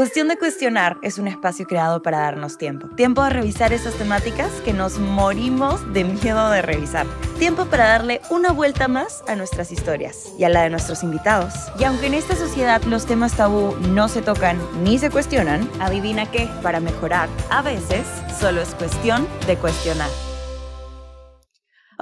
Cuestión de Cuestionar es un espacio creado para darnos tiempo. Tiempo de revisar esas temáticas que nos morimos de miedo de revisar. Tiempo para darle una vuelta más a nuestras historias y a la de nuestros invitados. Y aunque en esta sociedad los temas tabú no se tocan ni se cuestionan, adivina que para mejorar a veces solo es cuestión de cuestionar.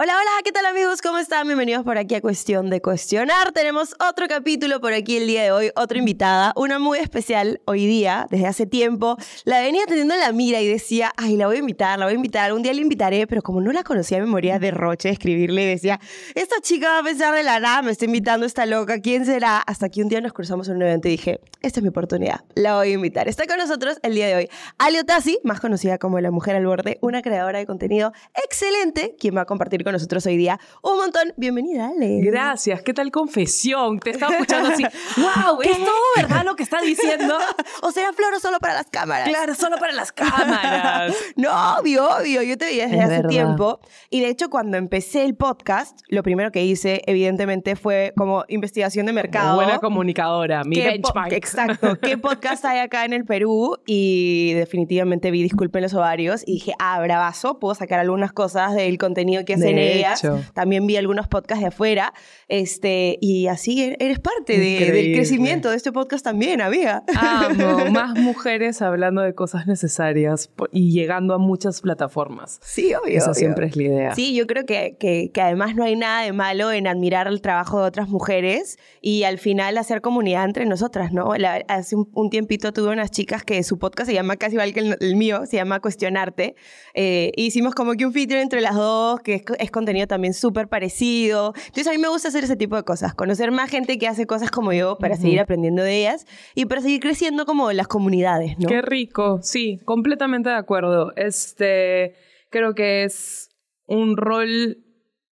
Hola, hola, ¿qué tal amigos? ¿Cómo están? Bienvenidos por aquí a Cuestión de Cuestionar. Tenemos otro capítulo por aquí el día de hoy, otra invitada, una muy especial hoy día, desde hace tiempo. La venía teniendo en la mira y decía, ay, la voy a invitar, la voy a invitar, un día la invitaré, pero como no la conocía, me moría de roche de escribirle y decía, esta chica va a pensar de la nada, me está invitando esta loca, ¿quién será? Hasta que un día nos cruzamos en un evento y dije, esta es mi oportunidad, la voy a invitar. Está con nosotros el día de hoy Aliotasi, más conocida como la mujer al borde, una creadora de contenido excelente, quien va a compartir nosotros hoy día un montón. Bienvenida, Ale. Gracias, qué tal confesión. Te estaba escuchando así, wow, ¿es todo verdad lo que está diciendo? o será floro solo para las cámaras. Claro, solo para las cámaras. no, obvio, obvio, yo te vi desde hace tiempo. Y de hecho, cuando empecé el podcast, lo primero que hice, evidentemente, fue como investigación de mercado. buena comunicadora, mi benchmark. Exacto, qué podcast hay acá en el Perú y definitivamente vi Disculpen los ovarios y dije, ah, bravazo, puedo sacar algunas cosas del contenido que hacen de También vi algunos podcasts de afuera. Este, y así er-, eres parte del crecimiento de este podcast también, había Amo, más mujeres hablando de cosas necesarias y llegando a muchas plataformas. Sí, obvio. Esa siempre es la idea. Sí, yo creo que, que, además no hay nada de malo en admirar el trabajo de otras mujeres y al final hacer comunidad entre nosotras, ¿no? hace un, tiempito tuve unas chicas que su podcast se llama casi igual que el, mío, se llama Cuestionarte. Eh, hicimos como que un feature entre las dos, que es es contenido también súper parecido. Entonces a mí me gusta hacer ese tipo de cosas, conocer más gente que hace cosas como yo para seguir aprendiendo de ellas y para seguir creciendo como las comunidades, Qué rico, sí, completamente de acuerdo. Este, creo que es un rol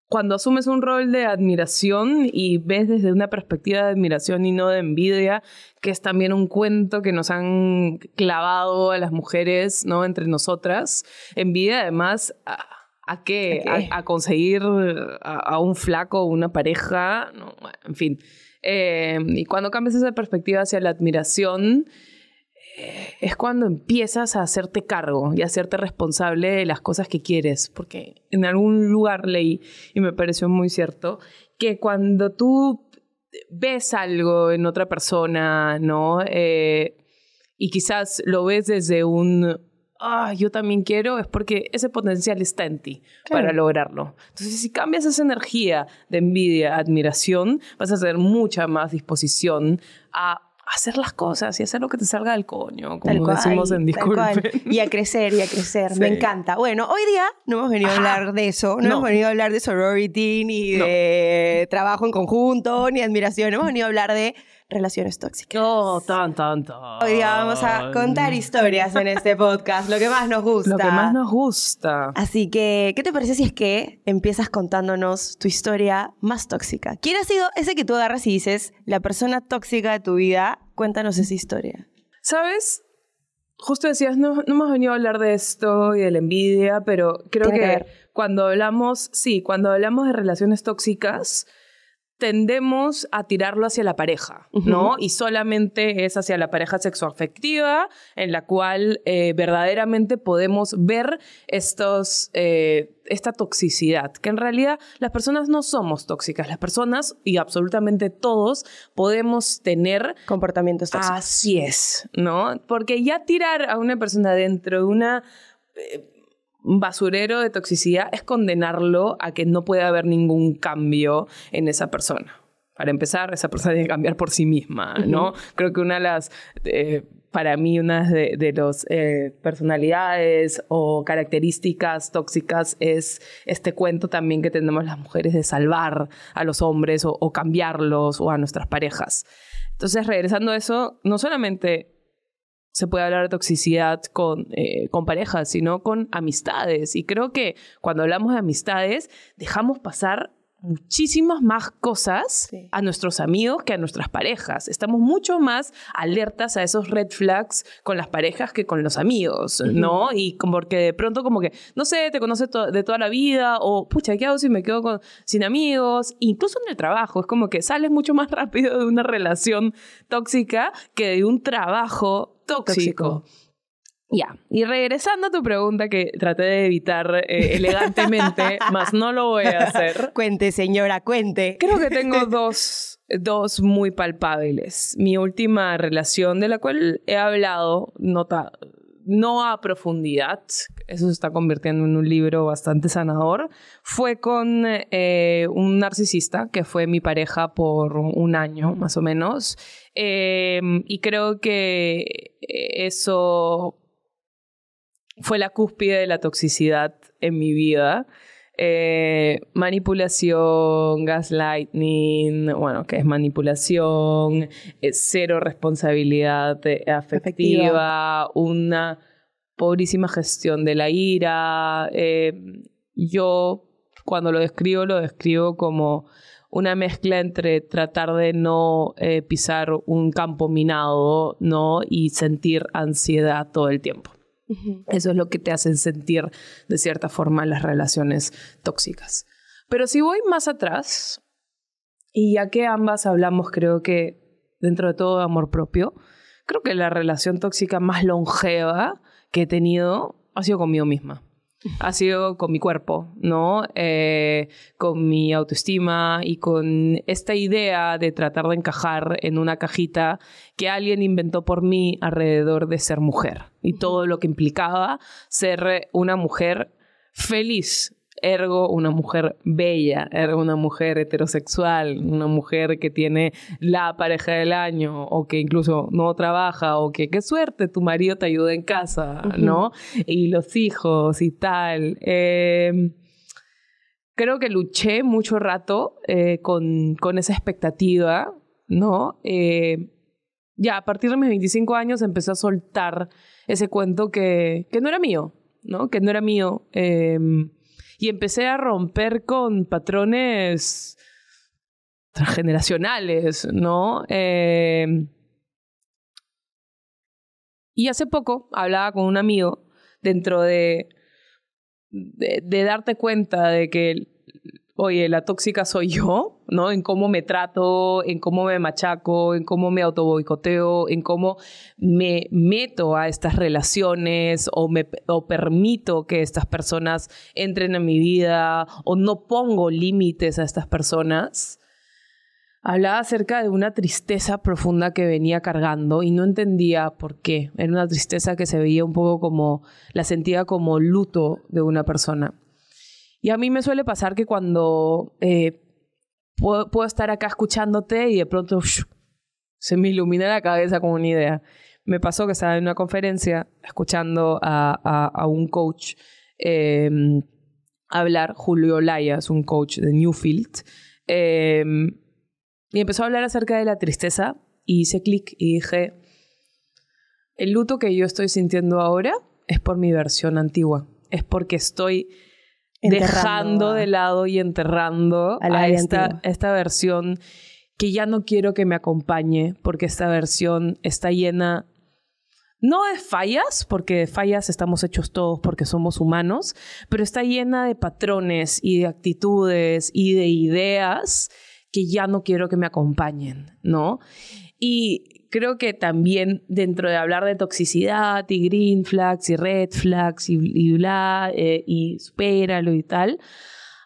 cuando asumes un rol de admiración y ves desde una perspectiva de admiración y no de envidia, que es también un cuento que nos han clavado a las mujeres, ¿no? Entre nosotras. Envidia, además, a qué, a, conseguir a, un flaco, una pareja, en fin. Eh, y cuando cambias esa perspectiva hacia la admiración, eh, es cuando empiezas a hacerte cargo y a hacerte responsable de las cosas que quieres, porque en algún lugar leí, y me pareció muy cierto, que cuando tú ves algo en otra persona, ¿no? Eh, y quizás lo ves desde un Ah, yo también quiero, es porque ese potencial está en ti para lograrlo. Entonces, si cambias esa energía de envidia, admiración, vas a tener mucha más disposición a hacer las cosas y hacer lo que te salga del coño, como decimos en Disculpe. Y a crecer, y a crecer. Me encanta. Bueno, hoy día no hemos venido a hablar de eso. No, hemos venido a hablar de sorority, ni de trabajo en conjunto, ni admiración. Hemos venido a hablar de relaciones tóxicas. Oh, tan, tan, tan. Hoy día vamos a contar historias en este podcast, lo que más nos gusta. Lo que más nos gusta. Así que, ¿qué te parece si es que empiezas contándonos tu historia más tóxica? ¿Quién ha sido ese que tú agarras y dices, la persona tóxica de tu vida? Cuéntanos esa historia. ¿Sabes? Justo decías, no, no hemos venido a hablar de esto y de la envidia, pero creo que cuando hablamos, sí, cuando hablamos de relaciones tóxicas, tendemos a tirarlo hacia la pareja, ¿no? Y solamente es hacia la pareja sexoafectiva, en la cual eh, verdaderamente podemos ver estos, eh, esta toxicidad, que en realidad las personas no somos tóxicas, las personas y absolutamente todos podemos tener comportamientos tóxicos. Así es, ¿no? Porque ya tirar a una persona dentro de una... Eh, basurero de toxicidad es condenarlo a que no puede haber ningún cambio en esa persona. Para empezar, esa persona tiene que cambiar por sí misma, ¿no? Creo que una de las, eh, para mí, una de, las eh, personalidades o características tóxicas es este cuento también que tenemos las mujeres de salvar a los hombres o, o cambiarlos o a nuestras parejas. Entonces, regresando a eso, no solamente se puede hablar de toxicidad con, eh, con parejas, sino con amistades. Y creo que cuando hablamos de amistades, dejamos pasar muchísimas más cosas a nuestros amigos que a nuestras parejas. Estamos mucho más alertas a esos red flags con las parejas que con los amigos, ¿no? Y como que de pronto como que, no sé, te conoces de toda la vida o, pucha, ¿qué hago si me quedo sin amigos? Incluso en el trabajo, es como que sales mucho más rápido de una relación tóxica que de un trabajo tóxico. Ya, y regresando a tu pregunta que traté de evitar eh, elegantemente, más no lo voy a hacer. Cuente, señora, cuente. Creo que tengo dos, dos muy palpables. Mi última relación, de la cual he hablado, no a profundidad, eso se está convirtiendo en un libro bastante sanador, fue con eh, un narcisista que fue mi pareja por un año más o menos. Em, y creo que eso fue la cúspide de la toxicidad en mi vida. Eh, manipulación, gaslighting, bueno, que es manipulación, eh, cero responsabilidad eh, afectiva, una pobrísima gestión de la ira. Eh, yo cuando lo describo, lo describo como una mezcla entre tratar de no eh, pisar un campo minado ¿no? y sentir ansiedad todo el tiempo. Eso es lo que te hacen sentir de cierta forma las relaciones tóxicas. Pero si voy más atrás, y ya que ambas hablamos, creo que dentro de todo de amor propio, creo que la relación tóxica más longeva que he tenido ha sido conmigo misma. Ha sido con mi cuerpo, ¿no? Eh, con mi autoestima y con esta idea de tratar de encajar en una cajita que alguien inventó por mí alrededor de ser mujer y todo lo que implicaba ser una mujer feliz, ergo una mujer bella, ergo una mujer heterosexual, una mujer que tiene la pareja del año o que incluso no trabaja o que qué suerte tu marido te ayuda en casa, ¿no? Y los hijos y tal. Eh, creo que luché mucho rato eh, con, con, esa expectativa, ¿no? Eh, ya a partir de mis 25 años empecé a soltar ese cuento que, que no era mío, ¿no? Que no era mío. Eh, y empecé a romper con patrones transgeneracionales, ¿no? Em, y hace poco hablaba con un amigo dentro de, de, de darte cuenta de que oye, la tóxica soy yo, ¿no? En cómo me trato, en cómo me machaco, en cómo me autoboicoteo, en cómo me meto a estas relaciones o, o permito que estas personas entren en mi vida o no pongo límites a estas personas. Hablaba acerca de una tristeza profunda que venía cargando y no entendía por qué. Era una tristeza que se veía un poco como, la sentía como luto de una persona. Y a mí me suele pasar que cuando eh, puedo, estar acá escuchándote y de pronto se me ilumina la cabeza con una idea. Me pasó que estaba en una conferencia escuchando a, un coach em, hablar, Julio Laya, es un coach de Newfield, em, y empezó a hablar acerca de la tristeza y hice clic y dije, el luto que yo estoy sintiendo ahora es por mi versión antigua, es porque estoy dejando de lado y enterrando a, esta, esta versión que ya no quiero que me acompañe porque esta versión está llena no de fallas, porque de fallas estamos hechos todos porque somos humanos, pero está llena de patrones y de actitudes y de ideas que ya no quiero que me acompañen, ¿no? Y, creo que también dentro de hablar de toxicidad y green flags y red flags y, y bla, eh, y y tal,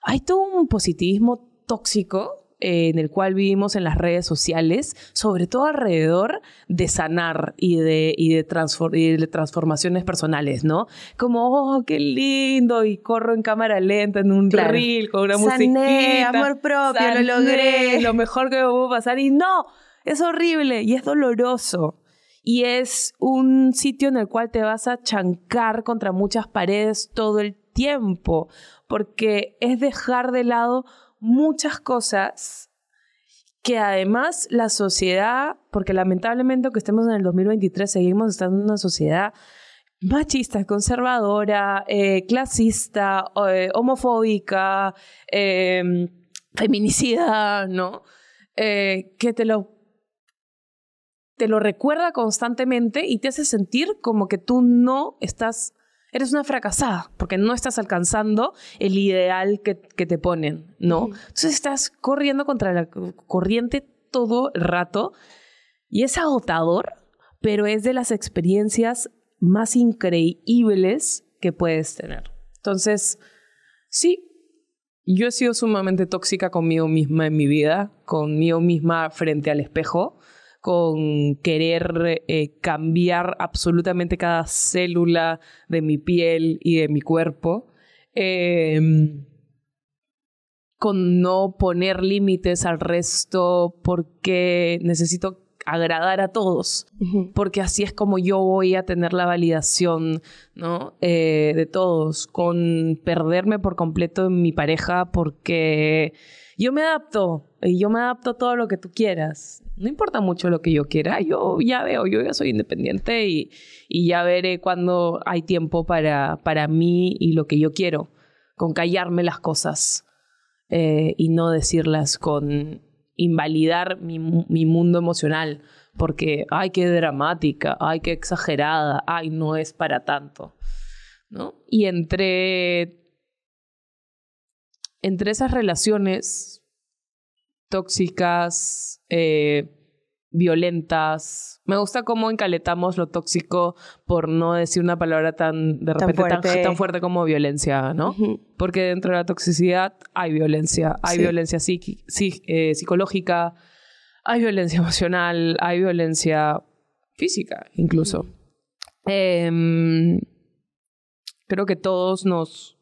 hay todo un positivismo tóxico eh, en el cual vivimos en las redes sociales, sobre todo alrededor de sanar y de, y de, de transformaciones personales, ¿no? Como, oh, qué lindo, y corro en cámara lenta en un claro. con una Sané, amor propio, lo logré. Lo mejor que me pudo pasar, y no, es horrible y es doloroso. Y es un sitio en el cual te vas a chancar contra muchas paredes todo el tiempo, porque es dejar de lado muchas cosas que además la sociedad, porque lamentablemente que estemos en el 2023, seguimos estando en una sociedad machista, conservadora, eh, clasista, eh, homofóbica, eh, feminicida, ¿no? que te lo te lo recuerda constantemente y te hace sentir como que tú no estás, eres una fracasada, porque no estás alcanzando el ideal que, te ponen, ¿no? Entonces estás corriendo contra la corriente todo el rato y es agotador, pero es de las experiencias más increíbles que puedes tener. Entonces, sí, yo he sido sumamente tóxica conmigo misma en mi vida, conmigo misma frente al espejo con querer eh, cambiar absolutamente cada célula de mi piel y de mi cuerpo, em, con no poner límites al resto porque necesito agradar a todos, porque así es como yo voy a tener la validación ¿no? Eh, de todos, con perderme por completo en mi pareja porque yo me adapto y yo me adapto a todo lo que tú quieras no importa mucho lo que yo quiera, yo ya veo, yo ya soy independiente y, y ya veré cuando hay tiempo para, para mí y lo que yo quiero, con callarme las cosas eh, y no decirlas, con invalidar mi, mi mundo emocional, porque, ay, qué dramática, ay, qué exagerada, ay, no es para tanto. ¿No? Y entre, entre esas relaciones tóxicas, eh, violentas. Me gusta cómo encaletamos lo tóxico por no decir una palabra tan de fuerte. Tan, fuerte, como violencia, ¿no? Porque dentro de la toxicidad hay violencia, hay violencia eh, psicológica, hay violencia emocional, hay violencia física incluso. Em, creo que todos nos,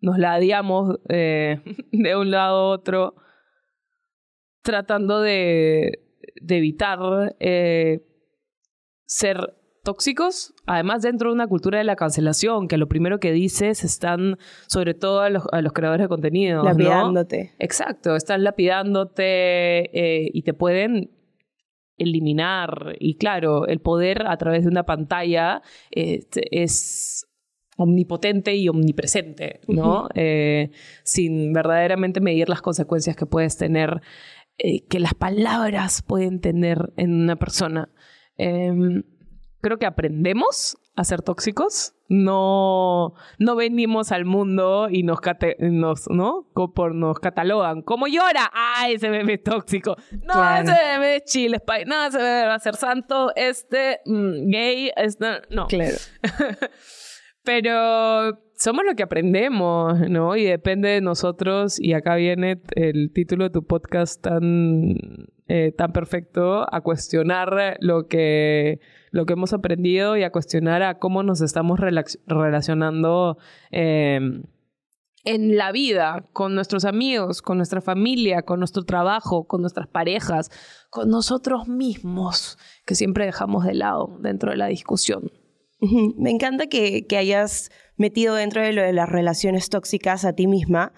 nos ladeamos eh, de un lado a otro tratando de, de evitar eh, ser tóxicos, además dentro de una cultura de la cancelación, que lo primero que dices están, sobre todo a los, a los creadores de contenido. Lapidándote. Exacto, están lapidándote eh, y te pueden eliminar. Y claro, el poder a través de una pantalla este, es omnipotente y omnipresente, ¿no? Eh, sin verdaderamente medir las consecuencias que puedes tener eh, que las palabras pueden tener en una persona. Em, creo que aprendemos a ser tóxicos. No, no venimos al mundo y nos, Por, nos catalogan. ¿Cómo llora? ¡Ay, ese bebé es tóxico! No, ese bebé es chile, No, ese bebé va a ser santo. Este, mm, gay, este, no. Claro. Pero somos lo que aprendemos, ¿no? Y depende de nosotros, y acá viene el título de tu podcast tan, eh, tan perfecto, a cuestionar lo que, hemos aprendido y a cuestionar a cómo nos estamos relacionando. Em, en la vida, con nuestros amigos, con nuestra familia, con nuestro trabajo, con nuestras parejas, con nosotros mismos, que siempre dejamos de lado dentro de la discusión. Me encanta que, hayas metido dentro de lo de las relaciones tóxicas a ti misma,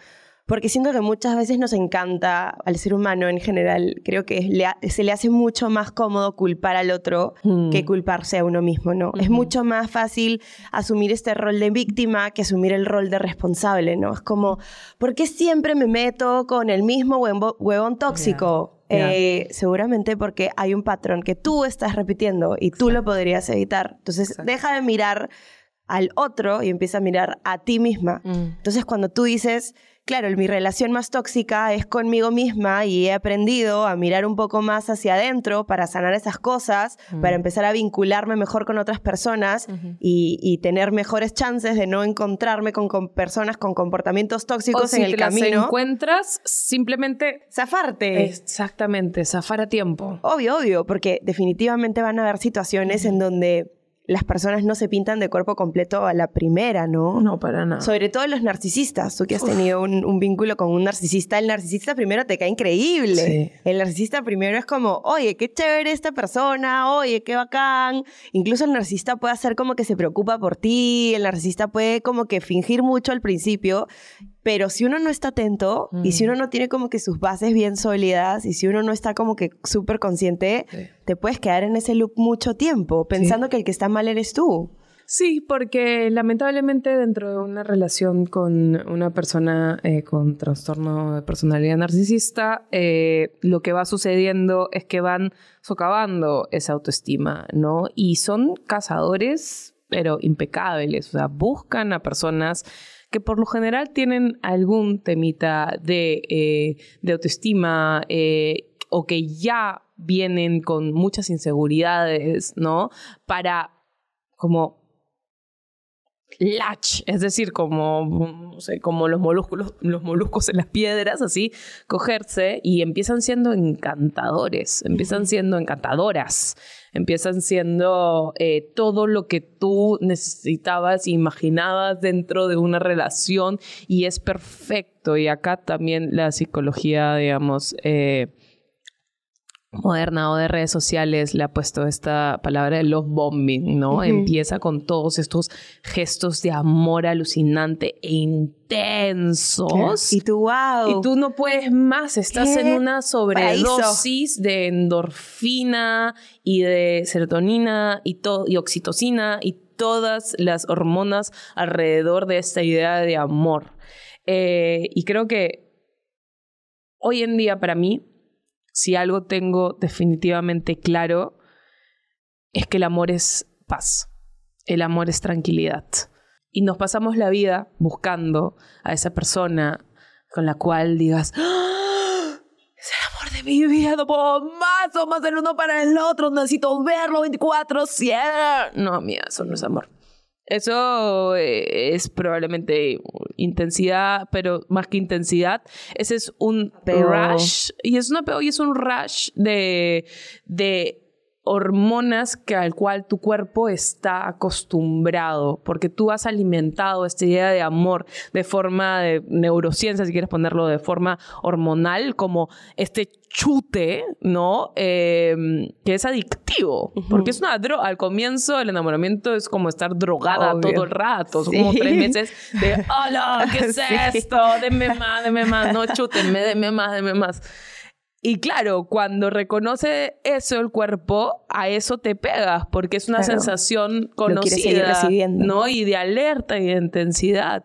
porque siento que muchas veces nos encanta al ser humano en general, creo que se le hace mucho más cómodo culpar al otro mm. que culparse a uno mismo, ¿no? Es mucho más fácil asumir este rol de víctima que asumir el rol de responsable, ¿no? Es como, ¿por qué siempre me meto con el mismo huevón tóxico? Eh, seguramente porque hay un patrón que tú estás repitiendo y tú lo podrías evitar. Entonces, deja de mirar al otro y empieza a mirar a ti misma. Mm. Entonces, cuando tú dices, claro, mi relación más tóxica es conmigo misma y he aprendido a mirar un poco más hacia adentro para sanar esas cosas, mm. para empezar a vincularme mejor con otras personas y, tener mejores chances de no encontrarme con, personas con comportamientos tóxicos en el te camino. Las encuentras, simplemente zafarte. Exactamente, zafar a tiempo. Obvio, obvio, porque definitivamente van a haber situaciones en donde las personas no se pintan de cuerpo completo a la primera, ¿no? No, para nada. Sobre todo los narcisistas. Tú que has tenido un, vínculo con un narcisista, el narcisista primero te cae increíble. El narcisista primero es como, oye, qué chévere esta persona, oye, qué bacán. Incluso el narcisista puede hacer como que se preocupa por ti, el narcisista puede como que fingir mucho al principio pero si uno no está atento y si uno mm. no tiene como que sus bases bien sólidas y si uno no está como que súper consciente, te puedes quedar en ese loop mucho tiempo pensando que el que está mal eres tú. Sí, porque lamentablemente dentro de una relación con una persona eh, con trastorno de personalidad narcisista, eh, lo que va sucediendo es que van socavando esa autoestima, ¿no? Y son cazadores, pero impecables, o sea, buscan a personas que por lo general tienen algún temita de, eh, de autoestima eh, o que ya vienen con muchas inseguridades, ¿no? Para como latch, es decir, como, sé, como los, los moluscos en las piedras, así, cogerse y empiezan siendo encantadores, empiezan siendo encantadoras empiezan siendo eh, todo lo que tú necesitabas, imaginabas dentro de una relación y es perfecto. Y acá también la psicología, digamos, eh, Modernado de redes sociales le ha puesto esta palabra de love bombing, ¿no? Empieza con todos estos gestos de amor alucinante e intensos. Y tú, wow. Y tú no puedes más, estás en una sobredosis de endorfina y de serotonina y, y oxitocina y todas las hormonas alrededor de esta idea de amor. Eh, y creo que hoy en día para mí si algo tengo definitivamente claro, es que el amor es paz, el amor es tranquilidad. Y nos pasamos la vida buscando a esa persona con la cual digas, ¡Ah! es el amor de mi vida, no puedo más, somos el uno para el otro, necesito verlo 24-7. No, mía, eso no es amor. Eso eh, es probablemente intensidad, pero más que intensidad, ese es un rush. Y es una y es un rush de, de hormonas que al cual tu cuerpo está acostumbrado, porque tú has alimentado esta idea de amor de forma de neurociencia, si quieres ponerlo de forma hormonal, como este chute, ¿no? Em, que es adictivo, porque es una droga. Al comienzo el enamoramiento es como estar drogada todo el rato, como tres meses de, hola, ¿qué es esto? Deme más, deme más, no chute, deme más, deme más. Y claro, cuando reconoce eso el cuerpo, a eso te pegas, porque es una sensación conocida, ¿no? Y de alerta y de intensidad.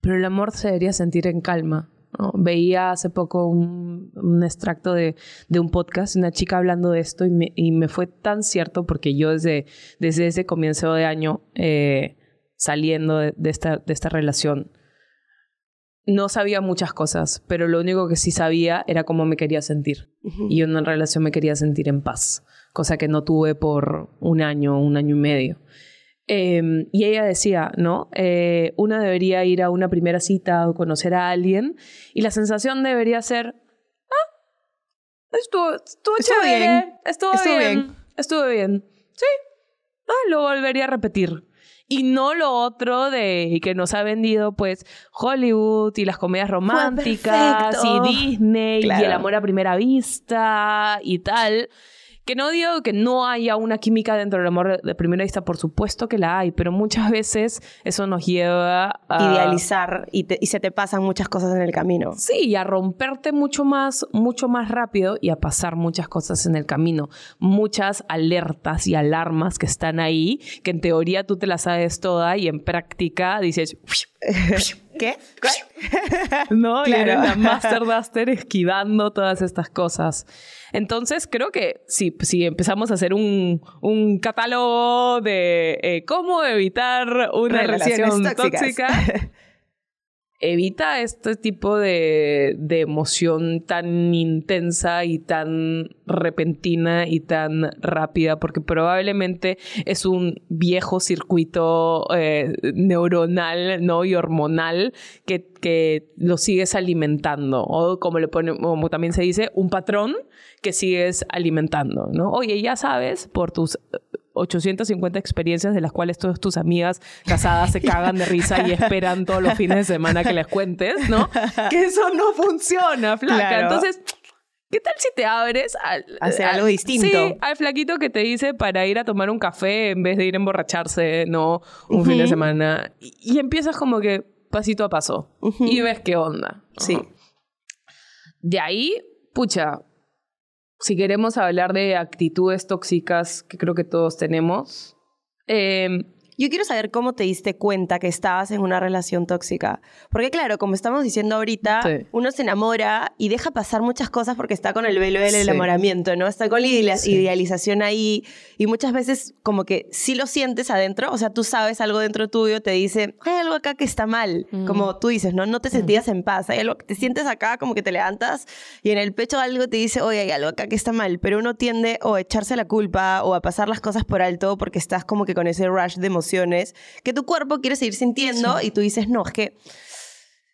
Pero el amor se debería sentir en calma. Veía hace poco un, extracto de, de, un podcast, una chica hablando de esto, y me, y me, fue tan cierto porque yo desde, desde ese comienzo de año, eh, saliendo de, esta, de esta relación, no sabía muchas cosas, pero lo único que sí sabía era cómo me quería sentir. Y en una relación me quería sentir en paz, cosa que no tuve por un año, un año y medio. Em, y ella decía, ¿no? Eh, una debería ir a una primera cita o conocer a alguien y la sensación debería ser, ah, estuvo, bien. Estuvo, bien, estuve estuvo bien. Sí, ah, lo volvería a repetir y no lo otro de que nos ha vendido pues Hollywood y las comedias románticas y Disney y el amor a primera vista y tal. Que no digo que no haya una química dentro del amor de primera vista, por supuesto que la hay, pero muchas veces eso nos lleva a... Idealizar y, se te pasan muchas cosas en el camino. Sí, y a romperte mucho más, mucho más rápido y a pasar muchas cosas en el camino. Muchas alertas y alarmas que están ahí, que en teoría tú te las sabes toda y en práctica dices... ¿Qué? no, era la Master Duster esquivando todas estas cosas. Entonces, creo que si, empezamos a hacer un, un catálogo de eh, cómo evitar una relación tóxica, evita este tipo de, emoción tan intensa y tan repentina y tan rápida, porque probablemente es un viejo circuito eh, neuronal ¿no? y hormonal que, que, lo sigues alimentando, o como, le pone, como también se dice, un patrón que sigues alimentando. ¿no? Oye, ya sabes por tus 850 experiencias de las cuales todas tus amigas casadas se cagan de risa y esperan todos los fines de semana que les cuentes, ¿no? Que eso no funciona, flaca. Entonces, ¿Qué tal si te abres al, hacer algo distinto? Sí, al flaquito que te dice para ir a tomar un café en vez de ir a emborracharse, no, un fin de semana. Y, empiezas como que pasito a paso y ves qué onda. Sí. De ahí, pucha, si queremos hablar de actitudes tóxicas, que creo que todos tenemos, eh, yo quiero saber cómo te diste cuenta que estabas en una relación tóxica. Porque claro, como estamos diciendo ahorita, uno se enamora y deja pasar muchas cosas porque está con el velo del enamoramiento, ¿no? Está con la idealización ahí y muchas veces como que sí lo sientes adentro, o sea, tú sabes algo dentro tuyo, te dice, hay algo acá que está mal, mm. como tú dices, ¿no? No te mm. sentías en paz, hay algo, te sientes acá como que te levantas y en el pecho algo te dice, oye, hay algo acá que está mal, pero uno tiende o a echarse la culpa o a pasar las cosas por alto porque estás como que con ese rush de emoción que tu cuerpo quiere seguir sintiendo y tú dices, no, es que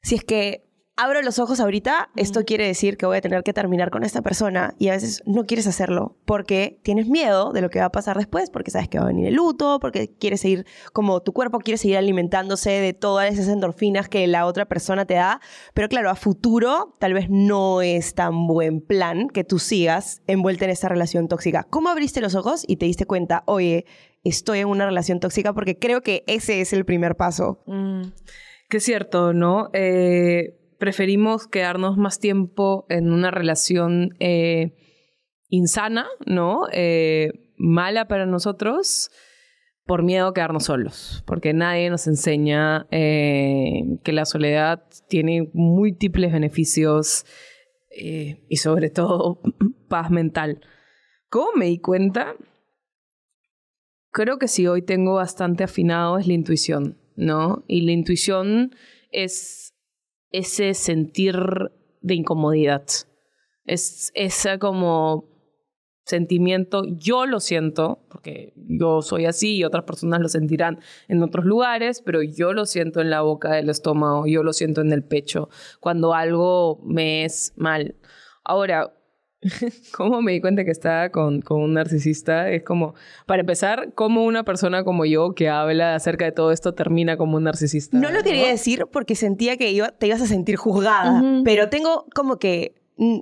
si es que abro los ojos ahorita, esto quiere decir que voy a tener que terminar con esta persona y a veces no quieres hacerlo porque tienes miedo de lo que va a pasar después, porque sabes que va a venir el luto, porque quieres seguir, como tu cuerpo quiere seguir alimentándose de todas esas endorfinas que la otra persona te da, pero claro, a futuro tal vez no es tan buen plan que tú sigas envuelta en esa relación tóxica. ¿Cómo abriste los ojos y te diste cuenta, oye, estoy en una relación tóxica, porque creo que ese es el primer paso. Mm, que es cierto, ¿no? Eh, preferimos quedarnos más tiempo en una relación eh, insana, ¿no? Eh, mala para nosotros por miedo a quedarnos solos, porque nadie nos enseña que la soledad tiene múltiples beneficios y sobre todo paz mental. ¿Cómo me di cuenta? creo que si hoy tengo bastante afinado es la intuición, ¿no? Y la intuición es ese sentir de incomodidad. Es ese como sentimiento, yo lo siento, porque yo soy así y otras personas lo sentirán en otros lugares, pero yo lo siento en la boca del estómago, yo lo siento en el pecho, cuando algo me es mal. Ahora, ¿Cómo me di cuenta que estaba con, un narcisista? Es como, para empezar, ¿cómo una persona como yo que habla acerca de todo esto termina como un narcisista? No lo quería decir porque sentía que iba, te ibas a sentir juzgada, pero tengo como que... Mm,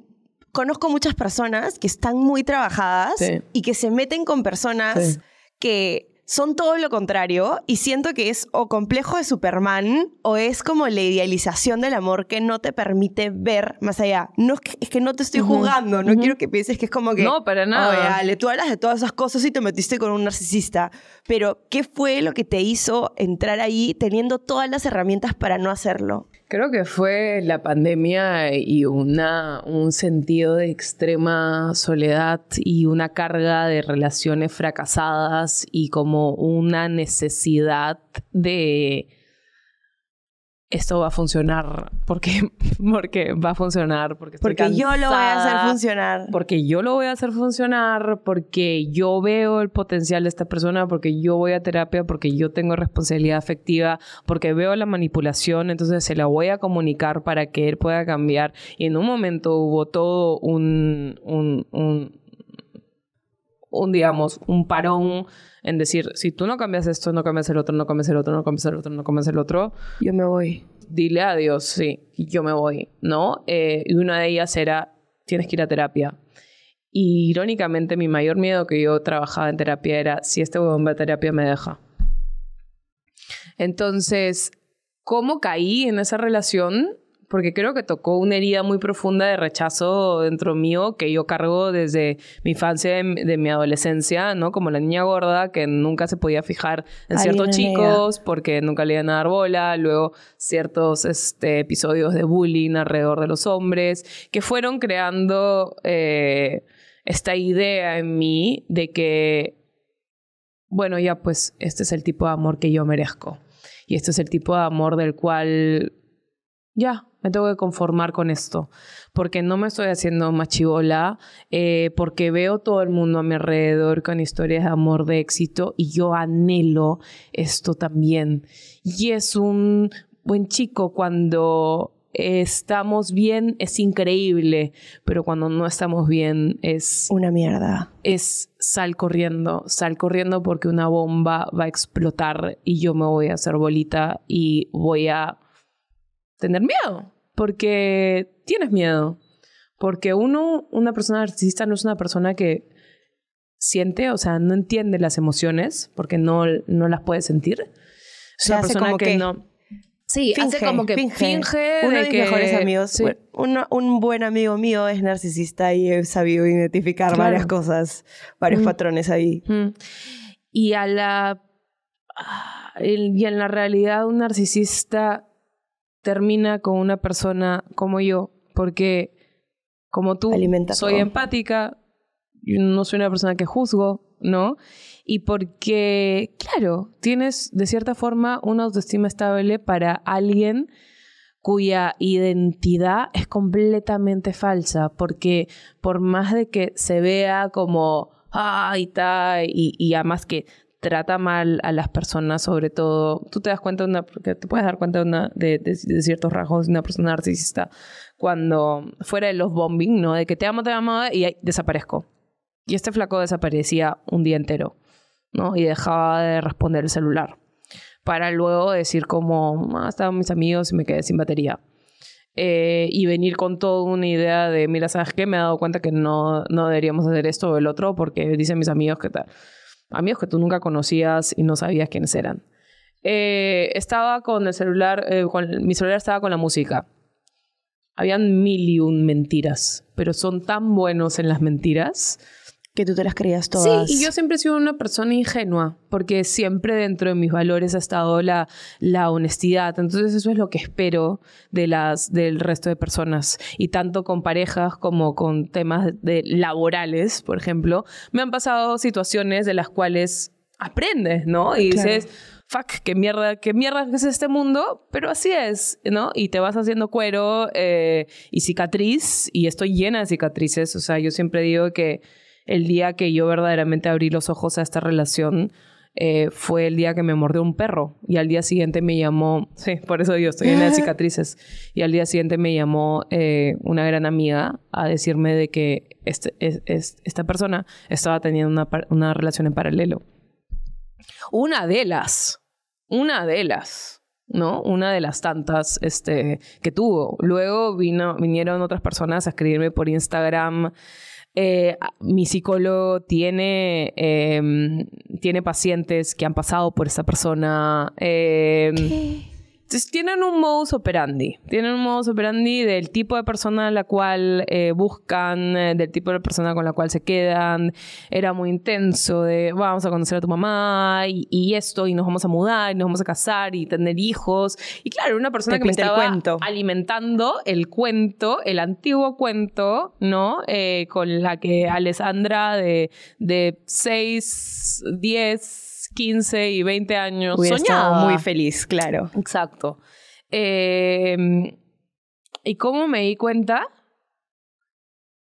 conozco muchas personas que están muy trabajadas y que se meten con personas que son todo lo contrario y siento que es o complejo de Superman o es como la idealización del amor que no te permite ver más allá. No es que, no te estoy jugando, no quiero que pienses que es como que... No, para nada. Oye, tú hablas de todas esas cosas y te metiste con un narcisista, pero ¿qué fue lo que te hizo entrar ahí teniendo todas las herramientas para no hacerlo? Creo que fue la pandemia y una, un sentido de extrema soledad y una carga de relaciones fracasadas y como una necesidad de esto va a funcionar porque, porque va a funcionar, porque Porque yo lo voy a hacer funcionar. Porque yo lo voy a hacer funcionar, porque yo veo el potencial de esta persona, porque yo voy a terapia, porque yo tengo responsabilidad afectiva, porque veo la manipulación, entonces se la voy a comunicar para que él pueda cambiar. Y en un momento hubo todo un, un, un, un digamos, un parón en decir, si tú no cambias esto, no cambias el otro, no cambias el otro, no cambias el otro, no cambias el otro. Yo me voy. Dile adiós, sí, yo me voy, ¿no? Eh, y una de ellas era, tienes que ir a terapia. Y irónicamente, mi mayor miedo que yo trabajaba en terapia era, si este huevón va a terapia, me deja. Entonces, ¿cómo caí en esa relación? porque creo que tocó una herida muy profunda de rechazo dentro mío que yo cargo desde mi infancia, de, mi adolescencia, ¿no? Como la niña gorda que nunca se podía fijar en ciertos chicos porque nunca le iban a dar bola, luego ciertos este, episodios de bullying alrededor de los hombres, que fueron creando eh, esta idea en mí de que, bueno, ya pues este es el tipo de amor que yo merezco. Y este es el tipo de amor del cual ya, me tengo que conformar con esto, porque no me estoy haciendo machibola, eh, porque veo todo el mundo a mi alrededor con historias de amor, de éxito, y yo anhelo esto también. Y es un buen chico cuando estamos bien, es increíble, pero cuando no estamos bien es... Una mierda. Es sal corriendo, sal corriendo porque una bomba va a explotar y yo me voy a hacer bolita y voy a tener miedo, porque tienes miedo. Porque uno, una persona narcisista no es una persona que siente, o sea, no entiende las emociones, porque no, no las puede sentir. Es sea, una persona que, no... Sí, hace como que finge. uno de, mis mejores amigos, un buen amigo mío es narcisista y he sabido identificar varias cosas, varios mm. patrones ahí. Mm. Y a la. Ah, y en la realidad, un narcisista termina con una persona como yo, porque como tú soy empática, no soy una persona que juzgo, ¿no? Y porque, claro, tienes de cierta forma una autoestima estable para alguien cuya identidad es completamente falsa, porque por más de que se vea como, ay, tal, y, y además que trata mal a las personas, sobre todo, tú te das cuenta de una, porque te puedes dar cuenta de, de, ciertos rasgos de una persona narcisista cuando fuera de los bombing, ¿no? De que te amo, te amo y ahí, desaparezco. Y este flaco desaparecía un día entero, ¿no? Y dejaba de responder el celular para luego decir como, ah, estaban mis amigos y me quedé sin batería. Eh, y venir con toda una idea de, mira, ¿sabes qué? Me he dado cuenta que no, no deberíamos hacer esto o el otro porque dicen mis amigos que tal amigos que tú nunca conocías y no sabías quiénes eran. Eh, estaba con el celular, eh, mi celular estaba con la música. Habían mil y un mentiras, pero son tan buenos en las mentiras tú te las creías todas. Sí, y yo siempre he sido una persona ingenua, porque siempre dentro de mis valores ha estado la, la honestidad. Entonces eso es lo que espero de las, del resto de personas. Y tanto con parejas como con temas laborales, por ejemplo, me han pasado situaciones de las cuales aprendes, ¿no? Y dices fuck, qué mierda, es este mundo, pero así es, ¿no? Y te vas haciendo cuero eh, y cicatriz, y estoy llena de cicatrices, o sea, yo siempre digo que el día que yo verdaderamente abrí los ojos a esta relación eh, fue el día que me mordió un perro y al día siguiente me llamó, sí, por eso yo estoy en de cicatrices, y al día siguiente me llamó eh, una gran amiga a decirme de que este, esta persona estaba teniendo una, relación en paralelo. Una de las, una de las. ¿no? Una de las tantas este, que tuvo. Luego vino, vinieron otras personas a escribirme por Instagram eh, mi psicólogo tiene, em, tiene pacientes que han pasado por esa persona. Em, tienen un modus operandi, tienen un modus operandi del tipo de persona a la cual eh, buscan, eh, del tipo de persona con la cual se quedan, era muy intenso de vamos a conocer a tu mamá y, esto y nos vamos a mudar y nos vamos a casar y tener hijos. Y claro, una persona que me estaba alimentando el cuento, el antiguo cuento, ¿no? Eh, con la que Alessandra de, de 6, 10 15 y 20 años soñaba. muy feliz, claro. Exacto. Em, ¿Y cómo me di cuenta?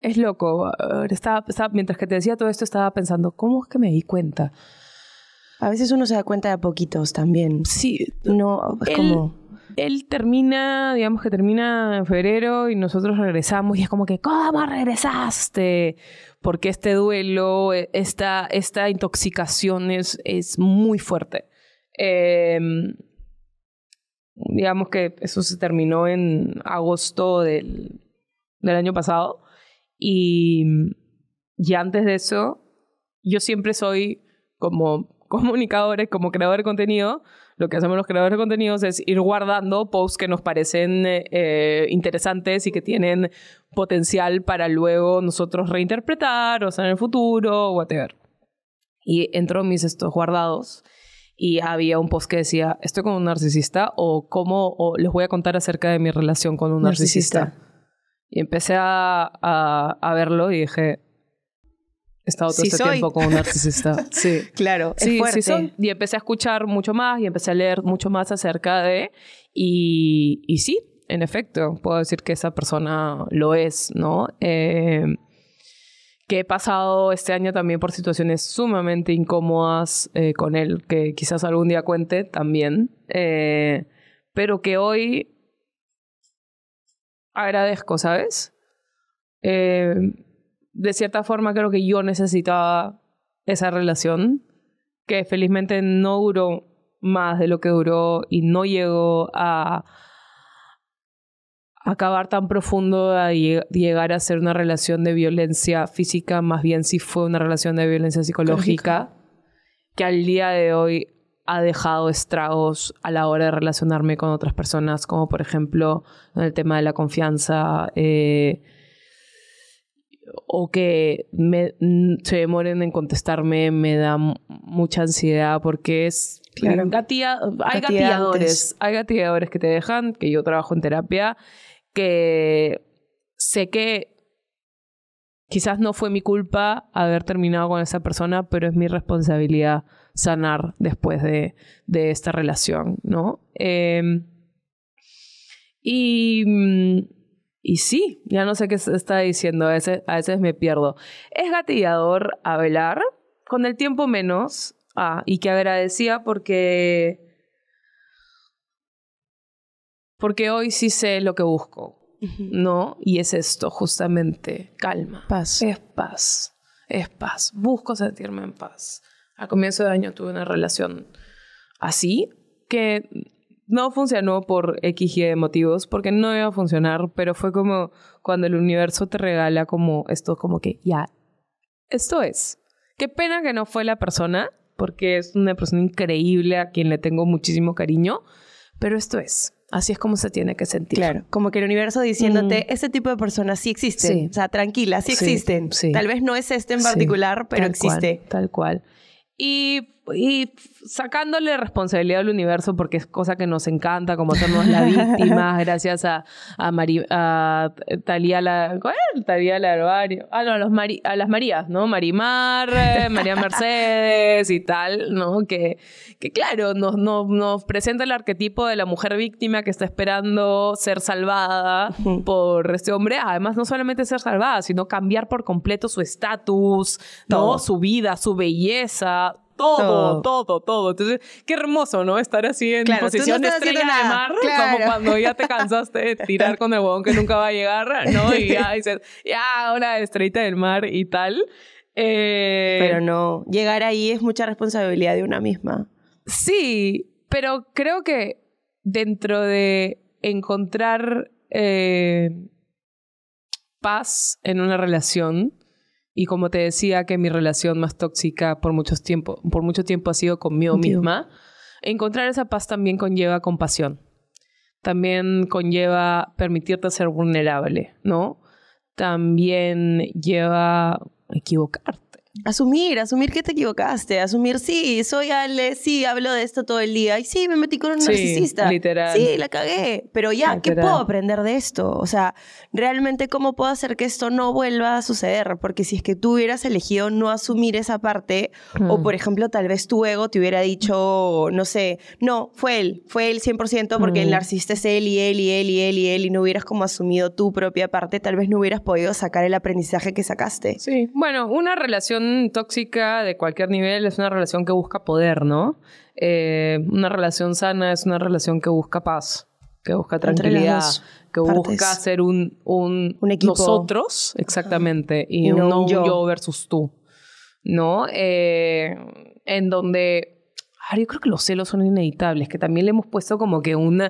Es loco. Estaba, estaba, mientras que te decía todo esto, estaba pensando, ¿cómo es que me di cuenta? A veces uno se da cuenta de a poquitos también. Sí. No, es como... Él termina, digamos que termina en febrero y nosotros regresamos y es como que, ¿cómo regresaste? Porque este duelo, e, esta, esta intoxicación es, muy fuerte. Eh, digamos que eso se terminó en agosto del, del año pasado. Y, ya antes de eso, yo siempre soy como comunicadores, como creador de contenido, lo que hacemos los creadores de contenidos es ir guardando posts que nos parecen eh, eh interesantes y que tienen potencial para luego nosotros reinterpretar, o sea, en el futuro, o whatever. Y entró mis estos guardados y había un post que decía, estoy con un narcisista o cómo o les voy a contar acerca de mi relación con un narcisista. Y empecé a, a verlo y dije, estado todo este tiempo como narcisista. Sí, claro, sí, es sí Y empecé a escuchar mucho más y empecé a leer mucho más acerca de. Y, y sí, en efecto, puedo decir que esa persona lo es, ¿no? Em, que he pasado este año también por situaciones sumamente incómodas eh, con él, que quizás algún día cuente también, eh, pero que hoy agradezco, ¿sabes? Em, de cierta forma creo que yo necesitaba esa relación, que felizmente no duró más de lo que duró y no llegó a acabar tan profundo a llegar a ser una relación de violencia física, más bien si fue una relación de violencia psicológica, que al día de hoy ha dejado estragos a la hora de relacionarme con otras personas, como por ejemplo en el tema de la confianza, eh, o que mm, se demoren en contestarme me da mucha ansiedad porque es claro. hay gatilladores, que te dejan, que yo trabajo en terapia, que sé que quizás no fue mi culpa haber terminado con esa persona, pero es mi responsabilidad sanar después de, de esta relación, ¿no? Em, y mm, y sí, ya no sé qué se está diciendo, a veces, a me pierdo. Es gatillador hablar, con el tiempo menos, ah, y que agradecía porque... Porque hoy sí sé lo que busco, ¿no? Y es esto, justamente, calma. Paz. Es paz, es paz. Busco sentirme en paz. A comienzo de año tuve una relación así, que no funcionó por X y motivos, porque no iba a funcionar, pero fue como cuando el universo te regala como esto, como que ya, esto es. Qué pena que no fue la persona, porque es una persona increíble a quien le tengo muchísimo cariño, pero esto es. Así es como se tiene que sentir. Claro, como que el universo diciéndote, ese mm. este tipo de personas sí existen. O sea, tranquila, sí, existen. Tal vez no es este en particular, pero existe. tal cual. Y y sacándole responsabilidad al universo porque es cosa que nos encanta, como somos la víctima, gracias a, a, Talía la, ¿cuál Talía la Ah, no, a, los a las Marías, ¿no? Marimar, eh, María Mercedes y tal, ¿no? Que, que claro, nos, nos, presenta el arquetipo de la mujer víctima que está esperando ser salvada por este hombre. Además, no solamente ser salvada, sino cambiar por completo su estatus, ¿no? Su vida, su belleza, todo, todo, todo. Entonces, qué hermoso, ¿no? Estar así en posición de estrella del mar, como cuando ya te cansaste de tirar con el huevón que nunca va a llegar, ¿no? Y ya dices, ya, una estrellita del mar y tal. Eh, pero no, llegar ahí es mucha responsabilidad de una misma. Sí, pero creo que dentro de encontrar eh, paz en una relación, y como te decía que mi relación más tóxica por, muchos tiempo, por mucho tiempo ha sido conmigo misma, encontrar esa paz también conlleva compasión. También conlleva permitirte ser vulnerable, ¿no? También lleva equivocarte Asumir, asumir que te equivocaste, asumir, sí, soy Ale, sí, hablo de esto todo el día, y sí, me metí con un narcisista. Literal. Sí, la cagué, pero ya, ¿qué puedo aprender de esto? O sea, realmente, ¿cómo puedo hacer que esto no vuelva a suceder? Porque si es que tú hubieras elegido no asumir esa parte, o por ejemplo, tal vez tu ego te hubiera dicho, no sé, no, fue él, fue él 100%, porque el narcisista es él y él y él y él y él, y no hubieras como asumido tu propia parte, tal vez no hubieras podido sacar el aprendizaje que sacaste. Sí, bueno, una relación tóxica de cualquier nivel es una relación que busca poder, ¿no? Eh, una relación sana es una relación que busca paz, que busca tranquilidad, que busca ser un, un, un equipo. nosotros, exactamente, y, no, un, yo. versus tú, ¿no? Eh, en donde yo creo que los celos son inevitables, que también le hemos puesto como que un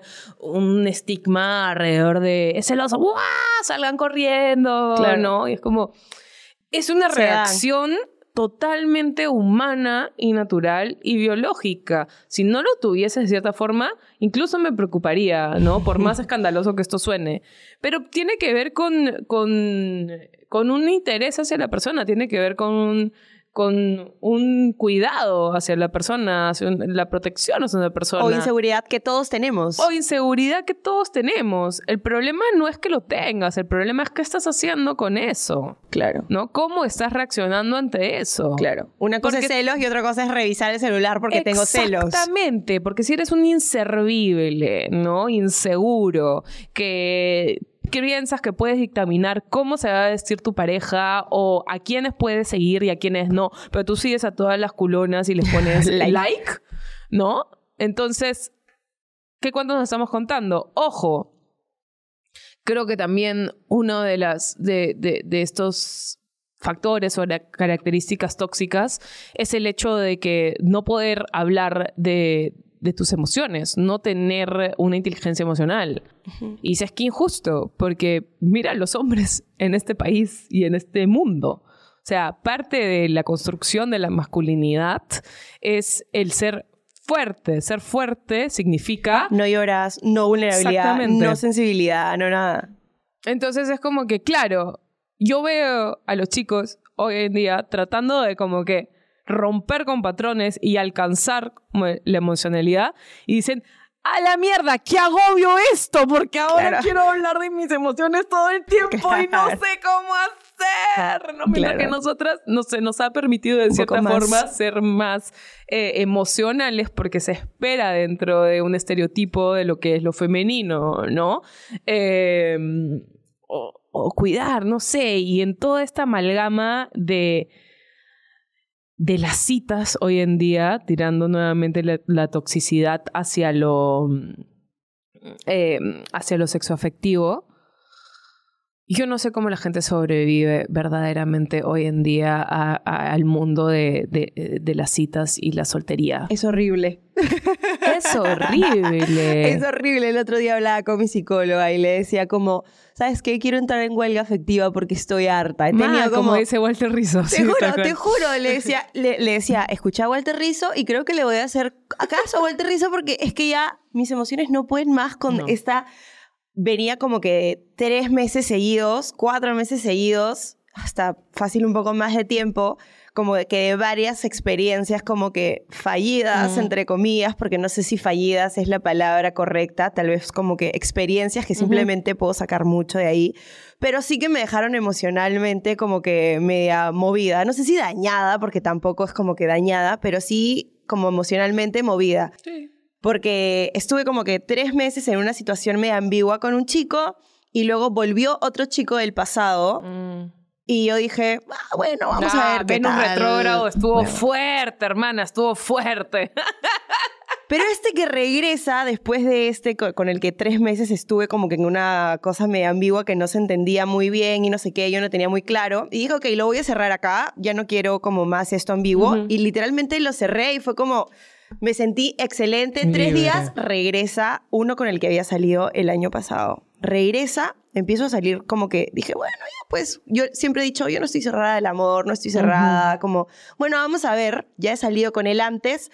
estigma alrededor de es celoso, ¡Uah! salgan corriendo, claro. ¿no? Y es como, es una reacción totalmente humana y natural y biológica. Si no lo tuviese de cierta forma, incluso me preocuparía, ¿no? Por más escandaloso que esto suene. Pero tiene que ver con, con un interés hacia la persona, tiene que ver con con un cuidado hacia la persona, hacia la protección hacia la persona. O inseguridad que todos tenemos. O inseguridad que todos tenemos. El problema no es que lo tengas, el problema es qué estás haciendo con eso. Claro. ¿No? ¿Cómo estás reaccionando ante eso? Claro. Una cosa es celos y otra cosa es revisar el celular porque tengo celos. Exactamente, porque si eres un inservible, ¿no? Inseguro, que piensas que puedes dictaminar cómo se va a vestir tu pareja o a quiénes puedes seguir y a quiénes no, pero tú sigues a todas las culonas y les pones like. ¿no? Entonces, ¿qué cuántos nos estamos contando? Ojo, creo que también uno de, las, de estos factores o características tóxicas es el hecho de que no poder hablar de, de tus emociones, no tener una inteligencia emocional. Y si es que injusto, porque mira los hombres en este país y en este mundo. O sea, parte de la construcción de la masculinidad es el ser fuerte. Ser fuerte significa... No lloras, no vulnerabilidad, no sensibilidad, no nada. Entonces es como que, claro, yo veo a los chicos hoy en día tratando de como que romper con patrones y alcanzar la emocionalidad y dicen, a la mierda, qué agobio esto, porque ahora quiero hablar de mis emociones todo el tiempo y no sé cómo hacer. No, que nosotras no, se nos ha permitido de cierta forma ser más eh, emocionales porque se espera dentro de un estereotipo de lo que es lo femenino, ¿no? Em, o cuidar, no sé, y en toda esta amalgama de de las citas hoy en día, tirando nuevamente la, toxicidad hacia lo, eh, hacia lo sexoafectivo. Yo no sé cómo la gente sobrevive verdaderamente hoy en día al mundo de, de, de, las citas y la soltería. Es horrible. Es horrible. es horrible. El otro día hablaba con mi psicóloga y le decía como, ¿sabes qué? Quiero entrar en huelga afectiva porque estoy harta. Tenía ah, como, ese Walter Rizzo. Te juro, te juro, le decía, le, a Walter Rizzo y creo que le voy a hacer acaso a Walter Rizzo porque es que ya mis emociones no pueden más con esta... Venía como que tres meses seguidos, cuatro meses seguidos, hasta fácil un poco más de tiempo como que de varias experiencias como que fallidas, entre comillas, porque no sé si fallidas es la palabra correcta, tal vez como que experiencias que simplemente puedo sacar mucho de ahí, pero sí que me dejaron emocionalmente como que media movida, no sé si dañada, porque tampoco es como que dañada, pero sí como emocionalmente movida. Porque estuve como que tres meses en una situación media ambigua con un chico y luego volvió otro chico del pasado. Mm. Y yo dije, ah, bueno, vamos a ver. Venus retrógrado estuvo fuerte, hermana, estuvo fuerte. Pero este que regresa después de este, con el que tres meses estuve como que en una cosa medio ambigua que no se entendía muy bien y no sé qué, yo no tenía muy claro. Y dijo, ok, lo voy a cerrar acá, ya no quiero como más esto ambiguo. Y literalmente lo cerré y fue como, me sentí excelente. Tres días regresa uno con el que había salido el año pasado. Regresa empiezo a salir como que dije, bueno, ya pues, yo siempre he dicho, yo no estoy cerrada del amor, no estoy cerrada, como, bueno, vamos a ver, ya he salido con él antes,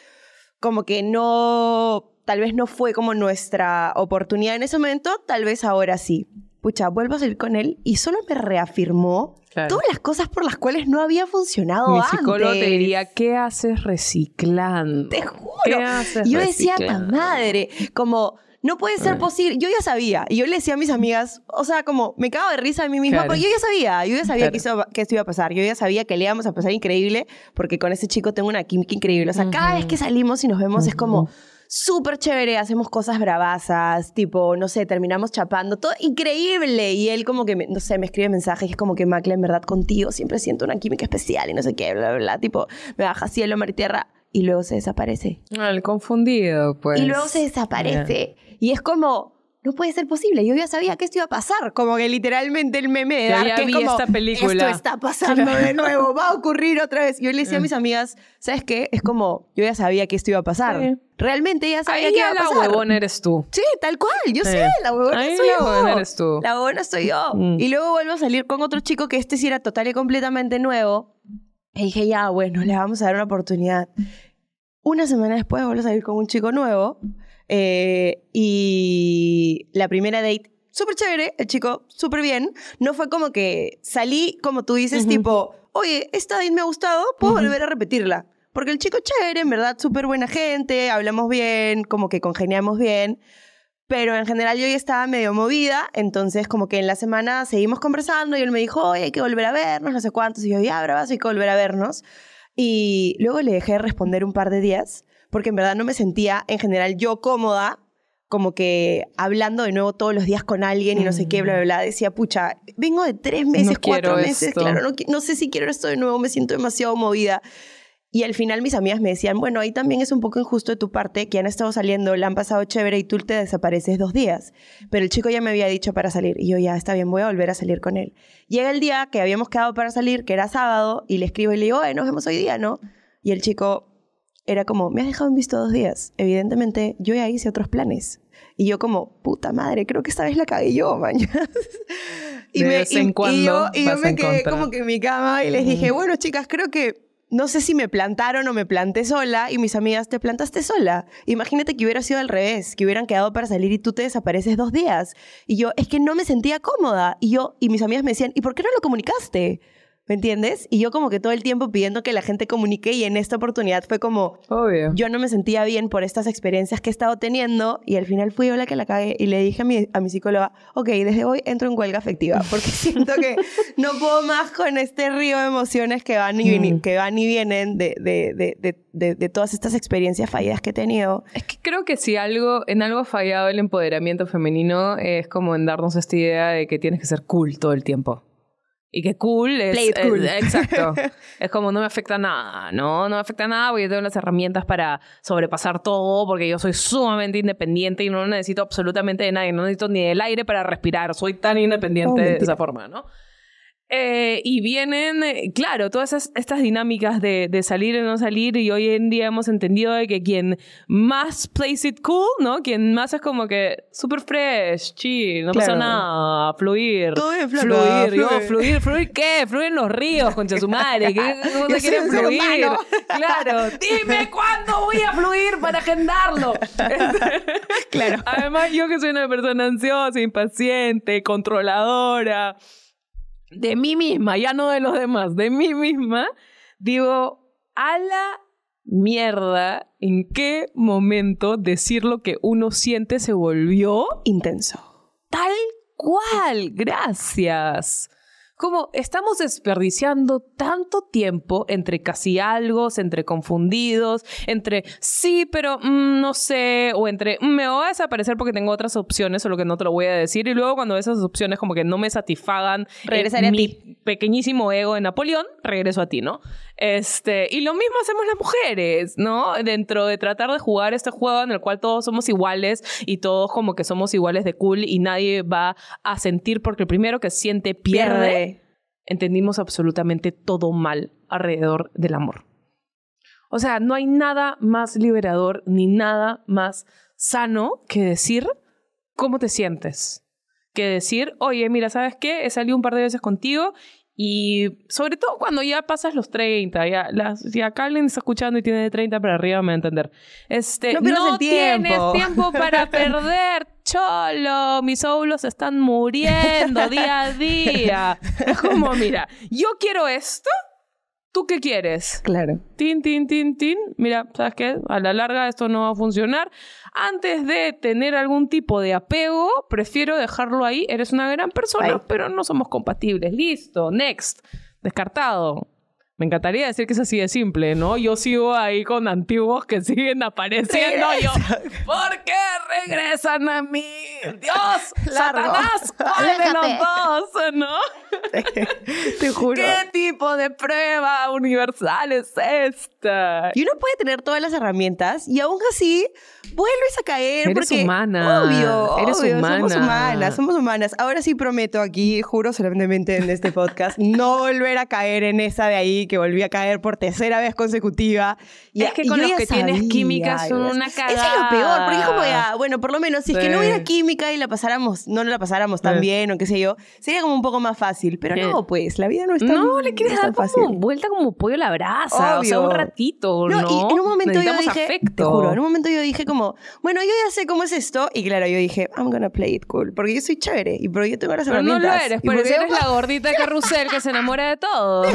como que no, tal vez no fue como nuestra oportunidad en ese momento, tal vez ahora sí. Pucha, vuelvo a salir con él y solo me reafirmó todas las cosas por las cuales no había funcionado Mi psicólogo te diría, ¿qué haces reciclando? Te juro. ¿Qué haces yo decía, ¡ta madre! Como no puede ser posible. Yo ya sabía. Y yo le decía a mis amigas, o sea, como me cago de risa a mí misma, porque yo ya sabía, yo ya sabía que, esto iba a pasar. Yo ya sabía que le íbamos a pasar increíble, porque con ese chico tengo una química increíble. O sea, cada vez que salimos y nos vemos es como súper chévere, hacemos cosas bravasas, tipo, no sé, terminamos chapando, todo increíble. Y él como que, no sé, me escribe mensajes, es como que Macle, en verdad contigo siempre siento una química especial y no sé qué, bla, bla, bla, tipo, me baja cielo, mar y tierra y luego se desaparece. Ah, el confundido, pues. Y luego se desaparece. Y es como, no puede ser posible. Yo ya sabía que esto iba a pasar. Como que literalmente el meme de Dark, esta película. Esto está pasando de nuevo, va a ocurrir otra vez. Yo le decía a mm. mis amigas, ¿sabes qué? Es como, yo ya sabía que esto iba a pasar. Realmente ya sabía que iba a pasar. la huevona eres tú. Sí, tal cual. Yo sé, la huevona soy yo. La huevona tú. La huevona soy yo. Mm. Y luego vuelvo a salir con otro chico que este sí era total y completamente nuevo. Y dije, ya, bueno, le vamos a dar una oportunidad. Una semana después vuelvo a salir con un chico nuevo eh, y la primera date, súper chévere, el chico, súper bien. No fue como que salí, como tú dices, tipo, oye, esta date me ha gustado, puedo volver a repetirla. Porque el chico chévere, en verdad, súper buena gente, hablamos bien, como que congeniamos bien. Pero en general yo ya estaba medio movida, entonces como que en la semana seguimos conversando y él me dijo, oye, hay que volver a vernos, no sé cuántos. Y yo, ya, brava hay que volver a vernos. Y luego le dejé responder un par de días, porque en verdad no me sentía en general yo cómoda, como que hablando de nuevo todos los días con alguien y no sé qué, bla, bla, bla. Mm. Decía, pucha, vengo de tres meses, cuatro meses, claro, no, no sé si quiero esto de nuevo, me siento demasiado movida. Y al final mis amigas me decían, bueno, ahí también es un poco injusto de tu parte, que han estado saliendo, la han pasado chévere y tú te desapareces dos días. Pero el chico ya me había dicho para salir y yo ya está bien, voy a volver a salir con él. Llega el día que habíamos quedado para salir, que era sábado, y le escribo y le digo, oye, nos vemos hoy día, ¿no? Y el chico era como, me has dejado en visto dos días. Evidentemente yo ya hice otros planes. Y yo como, puta madre, creo que esta vez la cagué yo, mañana. y, me, y, yo, y yo me quedé como que en mi cama y les dije, bueno, chicas, creo que no sé si me plantaron o me planté sola y mis amigas te plantaste sola. Imagínate que hubiera sido al revés, que hubieran quedado para salir y tú te desapareces dos días. Y yo, es que no me sentía cómoda. Y yo, y mis amigas me decían, ¿y por qué no lo comunicaste? ¿Me entiendes? Y yo como que todo el tiempo pidiendo que la gente comunique y en esta oportunidad fue como, Obvio. yo no me sentía bien por estas experiencias que he estado teniendo y al final fui yo la que la cagué y le dije a mi, a mi psicóloga, ok, desde hoy entro en huelga afectiva porque siento que no puedo más con este río de emociones que van y, mm. que van y vienen de, todas estas experiencias fallidas que he tenido. Es que creo que si algo, en algo ha fallado el empoderamiento femenino es como en darnos esta idea de que tienes que ser cool todo el tiempo y que cool es, Play eh, cool. exacto. es como no me afecta nada, ¿no? No me afecta nada porque yo tengo las herramientas para sobrepasar todo, porque yo soy sumamente independiente y no necesito absolutamente de nadie, no necesito ni el aire para respirar, soy tan independiente oh, de esa forma, ¿no? Eh, y vienen, eh, claro, todas estas dinámicas de, salir y no salir, y hoy en día hemos entendido que quien más plays it cool, ¿no? Quien más es como que super fresh, chill, no pasa nada, fluir. fluir, ah, fluir, fluir. fluir, ¿qué? Fluir los ríos, con su madre, ¿qué? ¿Cómo se quiere fluir? Claro, dime cuándo voy a fluir para agendarlo. claro. Además, yo que soy una persona ansiosa, impaciente, controladora de mí misma, ya no de los demás, de mí misma, digo, a la mierda, ¿en qué momento decir lo que uno siente se volvió intenso? Tal cual, gracias como estamos desperdiciando tanto tiempo entre casi algo, entre confundidos, entre sí, pero mm, no sé, o entre mm, me voy a desaparecer porque tengo otras opciones o lo que no te lo voy a decir, y luego cuando esas opciones como que no me satisfagan eh, Regresaré mi pequeñísimo ego de Napoleón, regreso a ti, ¿no? Este, y lo mismo hacemos las mujeres, ¿no? Dentro de tratar de jugar este juego en el cual todos somos iguales y todos como que somos iguales de cool y nadie va a sentir porque el primero que siente pierde entendimos absolutamente todo mal alrededor del amor. O sea, no hay nada más liberador ni nada más sano que decir cómo te sientes. Que decir, oye, mira, ¿sabes qué? He salido un par de veces contigo y sobre todo cuando ya pasas los 30, ya, las, ya está escuchando y tiene de 30 para arriba, me va a entender. Este, no, tienes tiempo para perder cholo, mis óvulos están muriendo día a día. Es como, mira, yo quiero esto, ¿tú qué quieres? Claro. Tin, tin, tin, tin. Mira, ¿sabes qué? A la larga esto no va a funcionar. Antes de tener algún tipo de apego, prefiero dejarlo ahí. Eres una gran persona, pero no somos compatibles. Listo, next. Descartado. Me encantaría decir que es así de simple, ¿no? Yo sigo ahí con antiguos que siguen apareciendo. Yo, ¿Por qué regresan a mí? Dios, la Satanás, ¿cuál de los dos, no? Te juro. ¿Qué tipo de prueba universal es esta? Y uno puede tener todas las herramientas y aún así vuelves a caer. Eres porque, humana. Obvio, eres obvio, humana. Somos humanas, somos humanas. Ahora sí prometo aquí, juro solemnemente en este podcast, no volver a caer en esa de ahí que volví a caer por tercera vez consecutiva. Y, es que y que tienes química son una cagada. es lo peor, porque bueno, por lo menos, si es que no hubiera química y la pasáramos, no la pasáramos tan bien o qué sé yo, sería como un poco más fácil. Pero no, pues, la vida no está No, le quieres dar como vuelta como pollo a la brasa, o sea, un ratito, ¿no? y en un momento yo dije, te juro, en un momento yo dije como, bueno, yo ya sé cómo es esto, y claro, yo dije, I'm gonna play it cool, porque yo soy chévere, y porque yo tengo las pero herramientas. no lo eres, pero eres la gordita carrusel que se enamora de todos.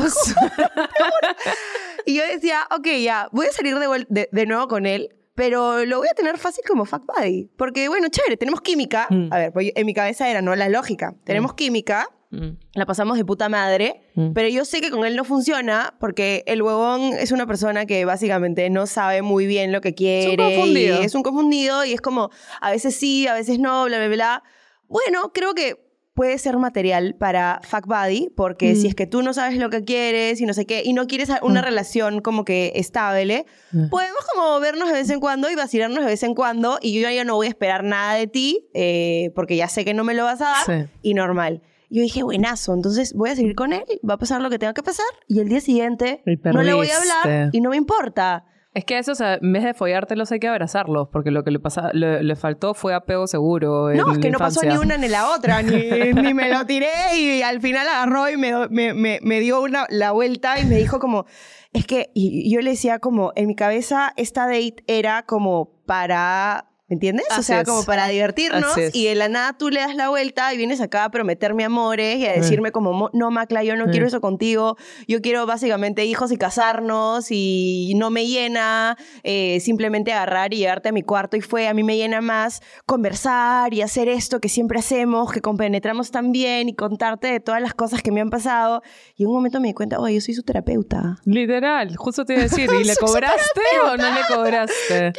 y yo decía, ok, ya, voy a salir de, de, nuevo con él, pero lo voy a tener fácil como fuck buddy. Porque, bueno, chévere, tenemos química. Mm. A ver, pues, en mi cabeza era, ¿no? La lógica. Tenemos mm. química, mm. la pasamos de puta madre, pero yo sé que con él no funciona porque el huevón es una persona que básicamente no sabe muy bien lo que quiere. Es un confundido. es un confundido y es como, a veces sí, a veces no, bla, bla, bla. Bueno, creo que puede ser material para fuck buddy, porque si mm. es que tú no sabes lo que quieres y no sé qué, y no quieres una mm. relación como que estable, mm. podemos como vernos de vez en cuando y vacilarnos de vez en cuando, y yo ya no voy a esperar nada de ti, eh, porque ya sé que no me lo vas a dar, y normal. Yo dije, buenazo, entonces voy a seguir con él, va a pasar lo que tenga que pasar, y el día siguiente no le voy a hablar y no me importa. Es que eso, sea, en vez de follártelos hay que abrazarlos, porque lo que le, pasa, le, faltó fue apego seguro. no, es que no pasó ni una ni la otra, ni, ni, me lo tiré y al final agarró y me, dio una, la vuelta y me dijo como, es que yo le decía como, en mi cabeza esta date era como para ¿Me entiendes? o sea, como para divertirnos y de la nada tú le das la vuelta y vienes acá a prometerme amores y a decirme como, no, Macla, yo no quiero eso contigo, yo quiero básicamente hijos y casarnos y no me llena eh, simplemente agarrar y llevarte a mi cuarto y fue, a mí me llena más conversar y hacer esto que siempre hacemos, que compenetramos tan bien y contarte de todas las cosas que me han pasado. Y en un momento me di cuenta, oye, yo soy su terapeuta. Literal, justo te iba a decir, ¿y le cobraste o no le cobraste? Claro,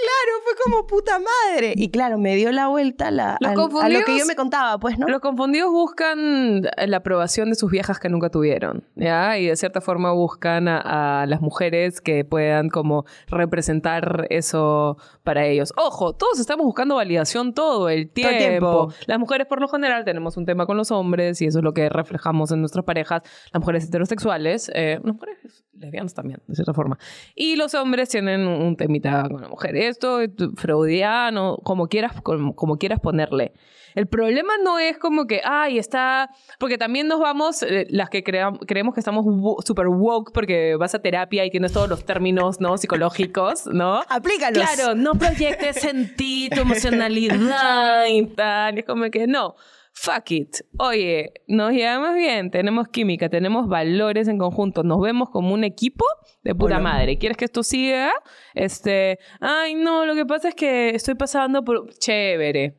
fue como puta madre. Y claro, me dio la vuelta la, a, lo que yo me contaba, pues, ¿no? Los confundidos buscan la aprobación de sus viejas que nunca tuvieron, ¿ya? Y de cierta forma buscan a, las mujeres que puedan como representar eso para ellos. Ojo, todos estamos buscando validación todo el tiempo. Las mujeres por lo general tenemos un tema con los hombres y eso es lo que reflejamos en nuestras parejas. Las mujeres heterosexuales, eh, las mujeres lesbianas también, de cierta forma. Y los hombres tienen un temita con la mujer. Esto es freudiano, como quieras, como, quieras ponerle. El problema no es como que, ay, está, porque también nos vamos, eh, las que creemos que estamos super woke porque vas a terapia y tienes todos los términos, ¿no? Psicológicos, ¿no? Aplícalos. Claro, no proyectes en ti tu emocionalidad y tal, es como que no fuck it. Oye, nos llevamos bien, tenemos química, tenemos valores en conjunto, nos vemos como un equipo de puta madre. ¿Quieres que esto siga? Este, ay, no, lo que pasa es que estoy pasando por. Chévere.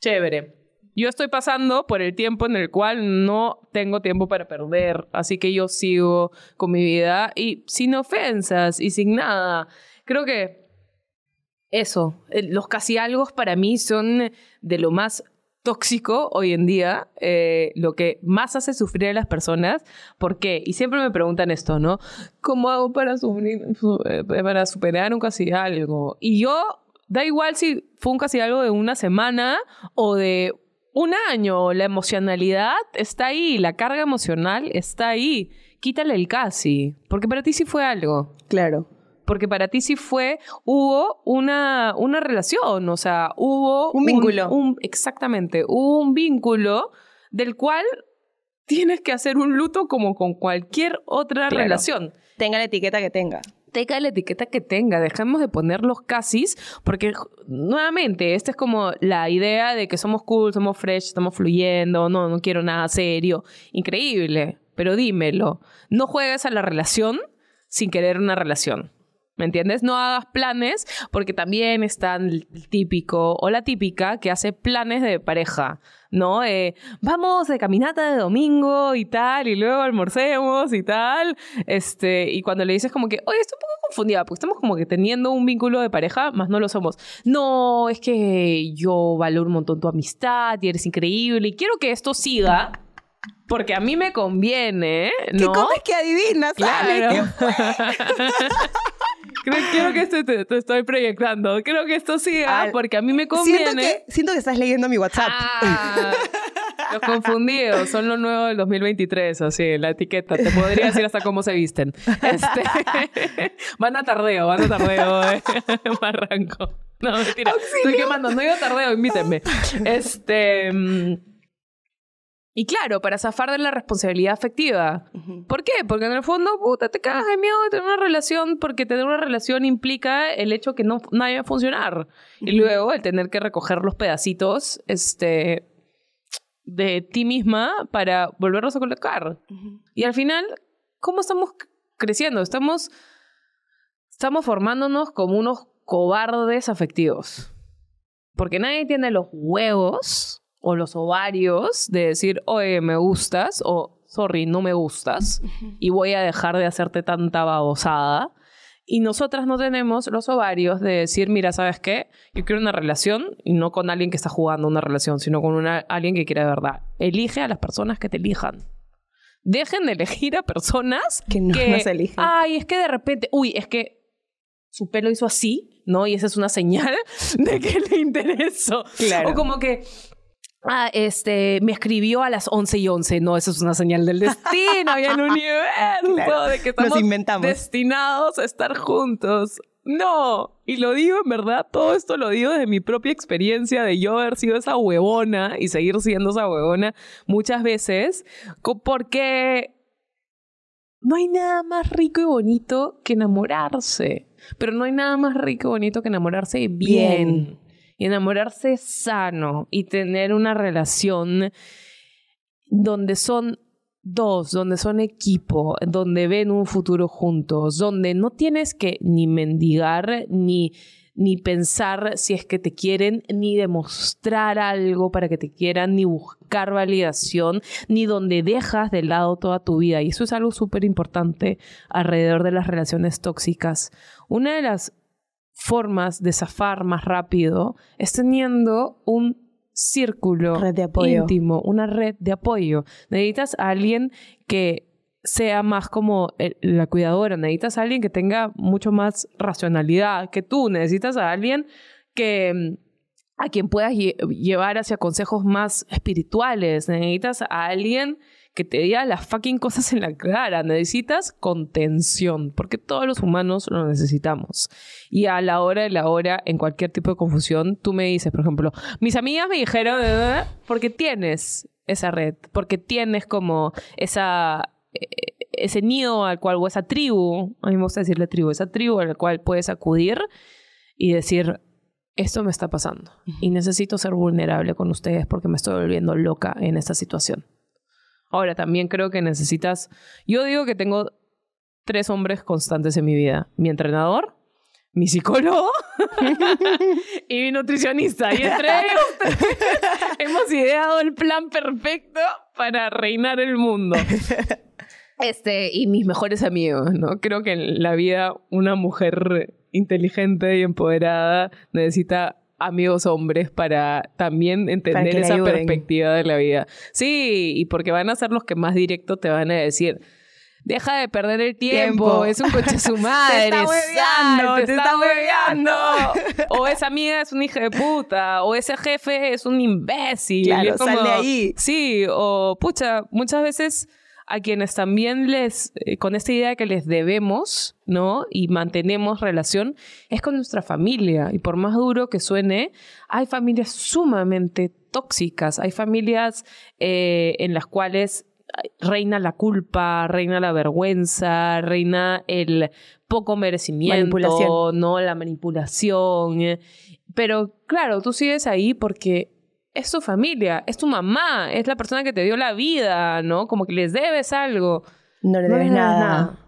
Chévere. Yo estoy pasando por el tiempo en el cual no tengo tiempo para perder, así que yo sigo con mi vida y sin ofensas y sin nada. Creo que eso, eh, los casi algo para mí son de lo más tóxico hoy en día, eh, lo que más hace sufrir a las personas. ¿Por qué? Y siempre me preguntan esto, ¿no? ¿Cómo hago para, eh, para superar un casi algo? Y yo, da igual si fue un casi algo de una semana o de un año, la emocionalidad está ahí, la carga emocional está ahí. Quítale el casi, porque para ti sí fue algo. Claro porque para ti sí fue, hubo una, relación, o sea, hubo... Un vínculo. exactamente, hubo un vínculo del cual tienes que hacer un luto como con cualquier otra relación. Tenga la etiqueta que tenga tenga la etiqueta que tenga, dejemos de poner los casis, porque nuevamente, esta es como la idea de que somos cool, somos fresh, estamos fluyendo, no, no quiero nada serio, increíble, pero dímelo, no juegues a la relación sin querer una relación. ¿Me entiendes? No hagas planes porque también están el típico o la típica que hace planes de pareja, ¿no? Eh, vamos de caminata de domingo y tal, y luego almorcemos y tal. Este, y cuando le dices como que, oye, estoy un poco confundida porque estamos como que teniendo un vínculo de pareja, más no lo somos. No, es que yo valoro un montón tu amistad y eres increíble y quiero que esto siga porque a mí me conviene, ¿no? ¿Qué comes que adivinas? Claro. Creo, que esto te, estoy proyectando. Creo que esto sí ah, ah porque a mí me conviene. Siento que, estás leyendo mi WhatsApp. Ah, los confundidos son los nuevos del 2023, así, la etiqueta. Te podría decir hasta cómo se visten. Este, van a tardeo, van a tardeo. Eh. Barranco. No, mentira. Estoy quemando. No digo tardeo, invítenme. Este... Mm, y claro, para zafar de la responsabilidad afectiva. ¿Por qué? Porque en el fondo, puta, te cagas de miedo de tener una relación, porque tener una relación implica el hecho que no, nadie va a funcionar. Y luego el tener que recoger los pedacitos este, de ti misma para volverlos a colocar. Y al final, ¿cómo estamos creciendo? Estamos, estamos formándonos como unos cobardes afectivos. Porque nadie tiene los huevos o los ovarios de decir, oye, me gustas o sorry, no me gustas y voy a dejar de hacerte tanta babosada. Y nosotras no tenemos los ovarios de decir, mira, ¿sabes qué? Yo quiero una relación y no con alguien que está jugando una relación, sino con una, alguien que quiera de verdad. Elige a las personas que te elijan. Dejen de elegir a personas que no se nos eligen. Ay, es que de repente, uy, es que su pelo hizo así, ¿no? Y esa es una señal de que le interesó. Claro. O como que, Ah, este, me escribió a las 11 y 11. No, eso es una señal del destino y el universo de que estamos inventamos. destinados a estar juntos. No, y lo digo en verdad, todo esto lo digo desde mi propia experiencia de yo haber sido esa huevona y seguir siendo esa huevona muchas veces, porque no hay nada más rico y bonito que enamorarse, pero no hay nada más rico y bonito que enamorarse bien. Y enamorarse sano y tener una relación donde son dos, donde son equipo, donde ven un futuro juntos, donde no tienes que ni mendigar ni ni pensar si es que te quieren, ni demostrar algo para que te quieran, ni buscar validación, ni donde dejas de lado toda tu vida. Y eso es algo súper importante alrededor de las relaciones tóxicas. Una de las formas de zafar más rápido es teniendo un círculo red de apoyo. íntimo, una red de apoyo. Necesitas a alguien que sea más como la cuidadora, necesitas a alguien que tenga mucho más racionalidad que tú, necesitas a alguien que mm, a quien puedas llevar hacia consejos más espirituales, necesitas a alguien que te diga las fucking cosas en la cara. Necesitas contención, porque todos los humanos lo necesitamos. Y a la hora de la hora, en cualquier tipo de confusión, tú me dices, por ejemplo, mis amigas me dijeron, ¿eh? porque tienes esa red, porque tienes como esa e-, e-, ese nido al cual, o esa tribu, a mí me gusta decirle tribu, esa tribu a la cual puedes acudir y decir, esto me está pasando y necesito ser vulnerable con ustedes porque me estoy volviendo loca en esta situación. Ahora, también creo que necesitas, yo digo que tengo tres hombres constantes en mi vida. Mi entrenador, mi psicólogo y mi nutricionista. Y entre ellos hemos ideado el plan perfecto para reinar el mundo. Este, y mis mejores amigos, ¿no? Creo que en la vida una mujer inteligente y empoderada necesita amigos hombres para también entender esa perspectiva de la vida. Sí, y porque van a ser los que más directo te van a decir. Deja de perder el tiempo, es un coche su madre. te está hueveando, te, está hueveando. o esa amiga es un hija de puta, o ese jefe es un imbécil. Claro, es ahí. Sí, o pucha, muchas veces a quienes también les, eh, con esta idea de que les debemos, ¿no? Y mantenemos relación, es con nuestra familia. Y por más duro que suene, hay familias sumamente tóxicas, hay familias eh, en las cuales reina la culpa, reina la vergüenza, reina el poco merecimiento, ¿no? La manipulación. Pero claro, tú sigues ahí porque es tu familia, es tu mamá, es la persona que te dio la vida, ¿no? Como que les debes algo. No le debes nada. nada.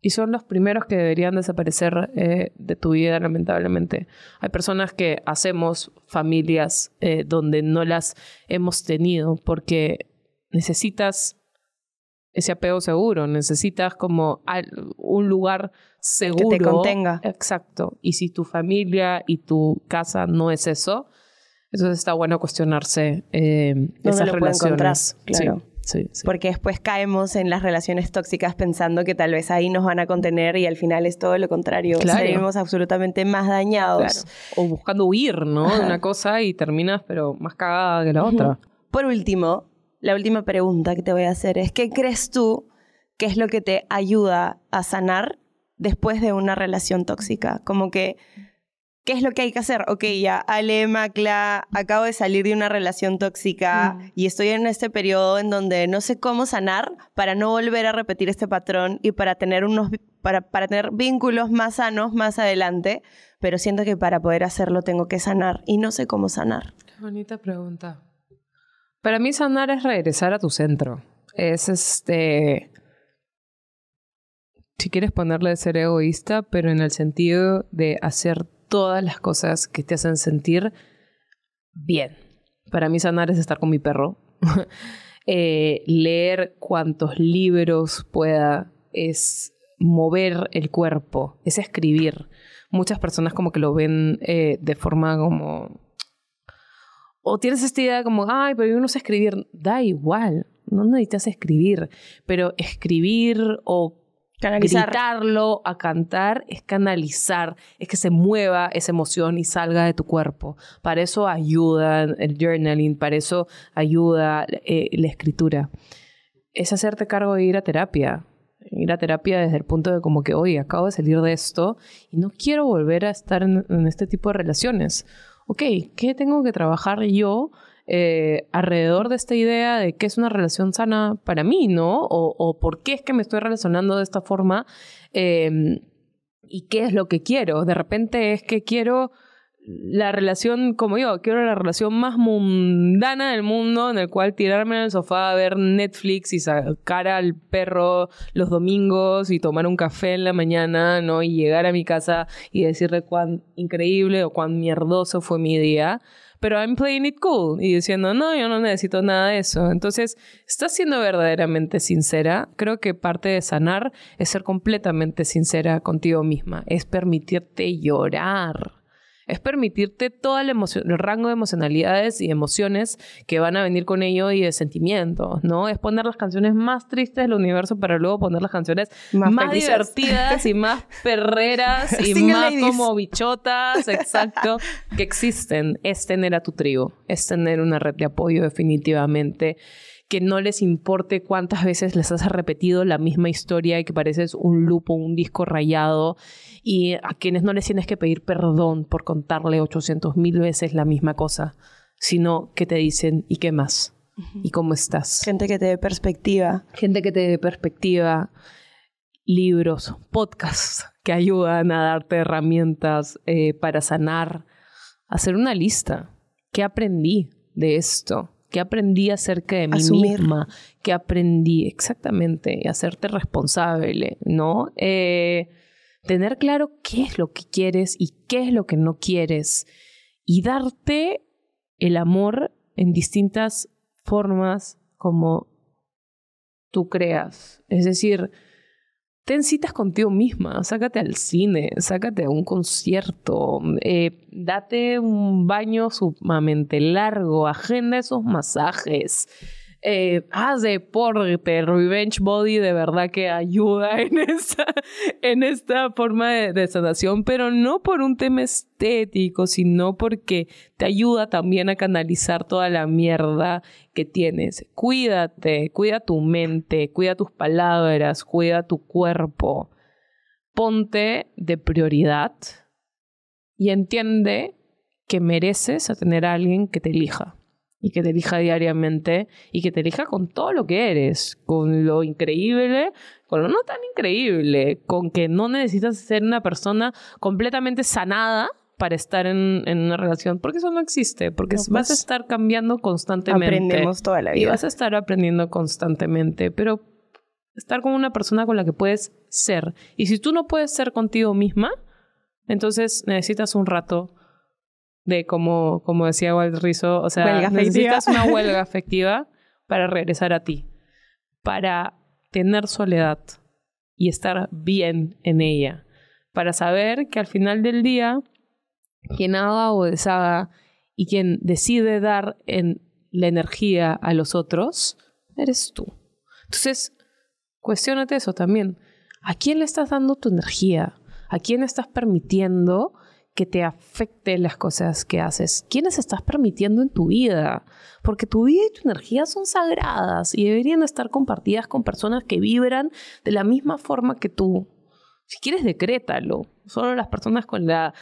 Y son los primeros que deberían desaparecer eh, de tu vida, lamentablemente. Hay personas que hacemos familias eh, donde no las hemos tenido porque necesitas ese apego seguro, necesitas como un lugar seguro. Que te contenga. Exacto. Y si tu familia y tu casa no es eso, entonces está bueno cuestionarse eh, esas relaciones. Claro. Porque después caemos en las relaciones tóxicas pensando que tal vez ahí nos van a contener y al final es todo lo contrario. Claro. absolutamente más dañados. O buscando huir, ¿no? De una cosa y terminas, pero más cagada que la otra. Por último, la última pregunta que te voy a hacer es: ¿qué crees tú que es lo que te ayuda a sanar después de una relación tóxica? Como que ¿Qué es lo que hay que hacer? Ok, ya, Ale, Macla, acabo de salir de una relación tóxica mm. y estoy en este periodo en donde no sé cómo sanar para no volver a repetir este patrón y para tener, unos, para, tener vínculos más sanos más adelante, pero siento que para poder hacerlo tengo que sanar y no sé cómo sanar. Qué bonita pregunta. Para mí sanar es regresar a tu centro. Es este si quieres ponerle de ser egoísta, pero en el sentido de hacer todas las cosas que te hacen sentir bien. Para mí sanar es estar con mi perro, eh, leer cuantos libros pueda, es mover el cuerpo, es escribir. Muchas personas como que lo ven eh, de forma como... O tienes esta idea como, ay, pero yo no sé escribir. Da igual, no necesitas escribir, pero escribir o Canalizar. a cantar, es canalizar, es que se mueva esa emoción y salga de tu cuerpo. Para eso ayuda el journaling, para eso ayuda eh, la escritura. Es hacerte cargo de ir a terapia. Ir a terapia desde el punto de como que, oye, acabo de salir de esto y no quiero volver a estar en, en este tipo de relaciones. Ok, ¿qué tengo que trabajar yo eh, alrededor de esta idea de qué es una relación sana para mí, ¿no? O, por qué es que me estoy relacionando de esta forma em, y qué es lo que quiero. De repente es que quiero la relación, como yo, quiero la relación más mundana del mundo, en el cual tirarme en el sofá a ver Netflix y sacar al perro los domingos y tomar un café en la mañana, ¿no? Y llegar a mi casa y decirle cuán increíble o cuán mierdoso fue mi día pero I'm playing it cool y diciendo, no, yo no necesito nada de eso. Entonces, estás siendo verdaderamente sincera. Creo que parte de sanar es ser completamente sincera contigo misma, es permitirte llorar es permitirte todo el, rango de emocionalidades y emociones que van a venir con ello y de sentimientos, ¿no? Es poner las canciones más tristes del universo para luego poner las canciones más, divertidas y más perreras y más como bichotas, exacto, que existen. Es tener a tu trigo, es tener una red de apoyo definitivamente que no les importe cuántas veces les has repetido la misma historia y que pareces un lupo, un disco rayado y a quienes no les tienes que pedir perdón por contarle 800 mil veces la misma cosa, sino que te dicen, ¿y qué más? ¿Y cómo estás? Gente que te dé perspectiva. Gente que te dé perspectiva, libros, podcasts que ayudan a darte herramientas eh, para sanar, hacer una lista. ¿Qué aprendí de esto? ¿Qué aprendí acerca de mí misma? ¿Qué aprendí exactamente? Y hacerte responsable, ¿no? Eh, tener claro qué es lo que quieres y qué es lo que no quieres y darte el amor en distintas formas como tú creas. Es decir, ten citas contigo misma, sácate al cine, sácate a un concierto, eh, date un baño sumamente largo, agenda esos masajes eh, haz deporte, revenge body de verdad que ayuda en esta, en esta forma de, de sanación, pero no por un tema estético, sino porque te ayuda también a canalizar toda la mierda que tienes. Cuídate, cuida tu mente, cuida tus palabras, cuida tu cuerpo. Ponte de prioridad y entiende que mereces a tener a alguien que te elija y que te elija diariamente y que te elija con todo lo que eres, con lo increíble, con lo no tan increíble, con que no necesitas ser una persona completamente sanada para estar en, en una relación, porque eso no existe, porque vas a pues, estar cambiando constantemente. Aprendemos toda la vida. Y vas a estar aprendiendo constantemente, pero estar con una persona con la que puedes ser. Y si tú no puedes ser contigo misma, entonces necesitas un rato de como, como decía Walter Rizzo, o sea, necesitas una huelga afectiva para regresar a ti, para tener soledad y estar bien en ella, para saber que al final del día, quien haga o deshaga y quien decide dar en la energía a los otros, eres tú. Entonces, cuestionate eso también. ¿A quién le estás dando tu energía? ¿A quién estás permitiendo? que te afecte las cosas que haces. ¿Quiénes estás permitiendo en tu vida? Porque tu vida y tu energía son sagradas y deberían estar compartidas con personas que vibran de la misma forma que tú. Si quieres, decrétalo. Solo las personas con, la,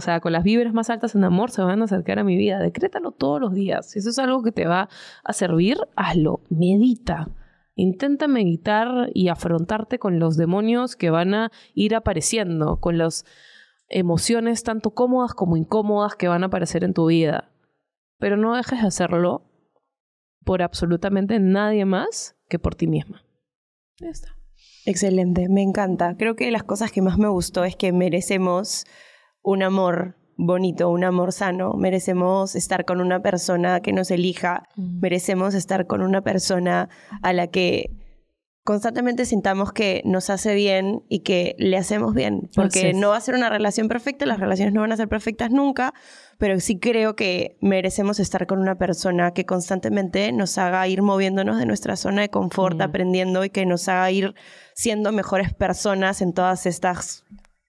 sea, con las vibras más altas en amor se van a acercar a mi vida. Decrétalo todos los días. Si eso es algo que te va a servir, hazlo. Medita. Intenta meditar y afrontarte con los demonios que van a ir apareciendo, con los emociones tanto cómodas como incómodas que van a aparecer en tu vida. Pero no dejes de hacerlo por absolutamente nadie más que por ti misma. Ya está. Excelente, me encanta. Creo que las cosas que más me gustó es que merecemos un amor bonito, un amor sano, merecemos estar con una persona que nos elija, mm. merecemos estar con una persona a la que constantemente sintamos que nos hace bien y que le hacemos bien, porque no va a ser una relación perfecta, las relaciones no van a ser perfectas nunca, pero sí creo que merecemos estar con una persona que constantemente nos haga ir moviéndonos de nuestra zona de confort, aprendiendo y que nos haga ir siendo mejores personas en todas estas,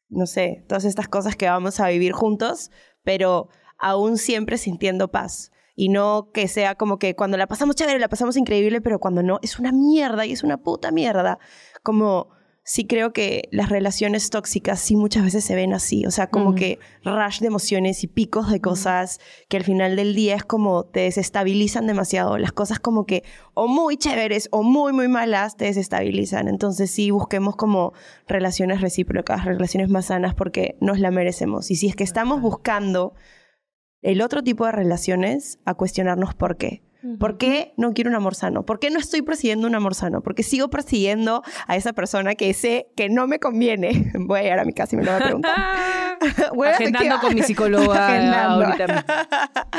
no sé, todas estas cosas que vamos a vivir juntos, pero aún siempre sintiendo paz y no que sea como que cuando la pasamos chévere, la pasamos increíble, pero cuando no, es una mierda y es una puta mierda. Como sí creo que las relaciones tóxicas sí muchas veces se ven así, o sea, como que rush de emociones y picos de cosas que al final del día es como te desestabilizan demasiado, las cosas como que o muy chéveres o muy, muy malas te desestabilizan, entonces sí busquemos como relaciones recíprocas, relaciones más sanas porque nos la merecemos y si es que estamos buscando el otro tipo de relaciones a cuestionarnos por qué. ¿Por qué no quiero un amor sano? ¿Por qué no estoy persiguiendo un amor sano? Porque sigo persiguiendo a esa persona que sé que no me conviene? Voy a llegar a mi casa y me lo voy a preguntar. Agendando con mi psicóloga ahorita.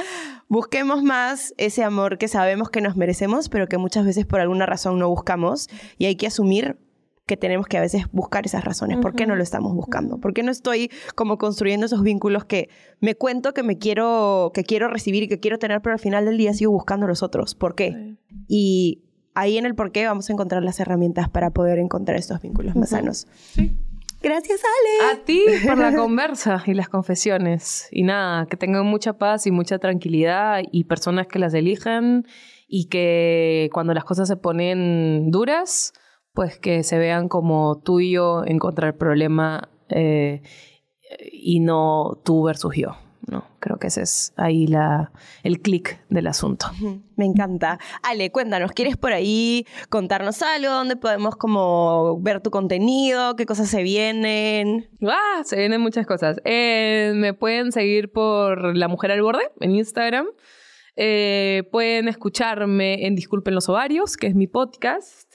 Busquemos más ese amor que sabemos que nos merecemos, pero que muchas veces por alguna razón no buscamos. Y hay que asumir que tenemos que a veces buscar esas razones. ¿Por qué no lo estamos buscando? ¿Por qué no estoy como construyendo esos vínculos que me cuento que me quiero, que quiero recibir y que quiero tener, pero al final del día sigo buscando los otros? ¿Por qué? Y ahí en el por qué vamos a encontrar las herramientas para poder encontrar estos vínculos más sanos. Gracias, Ale. A ti por la conversa y las confesiones. Y nada, que tengan mucha paz y mucha tranquilidad y personas que las elijan y que cuando las cosas se ponen duras, pues que se vean como tú y yo en problema eh, y no tú versus yo. No, creo que ese es ahí la, el clic del asunto. Me encanta. Ale, cuéntanos, ¿quieres por ahí contarnos algo? ¿Dónde podemos como ver tu contenido? ¿Qué cosas se vienen? ¡Ah! Se vienen muchas cosas. Eh, me pueden seguir por La Mujer al Borde en Instagram. Eh, pueden escucharme en Disculpen los Ovarios, que es mi podcast.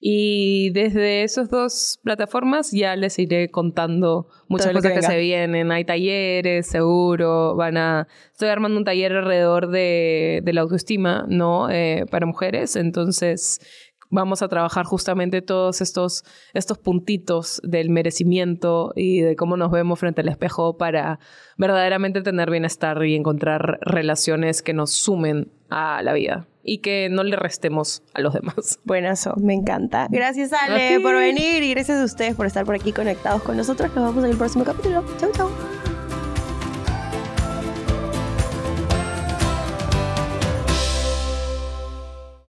Y desde esas dos plataformas ya les iré contando muchas cosas que, se vienen. Hay talleres, seguro, van a... Estoy armando un taller alrededor de, de la autoestima, ¿no? Eh, para mujeres, entonces vamos a trabajar justamente todos estos, estos puntitos del merecimiento y de cómo nos vemos frente al espejo para verdaderamente tener bienestar y encontrar relaciones que nos sumen a la vida y que no le restemos a los demás. Buenas, me encanta. Gracias Ale por venir y gracias a ustedes por estar por aquí conectados con nosotros. Nos vemos en el próximo capítulo. Chau, chau.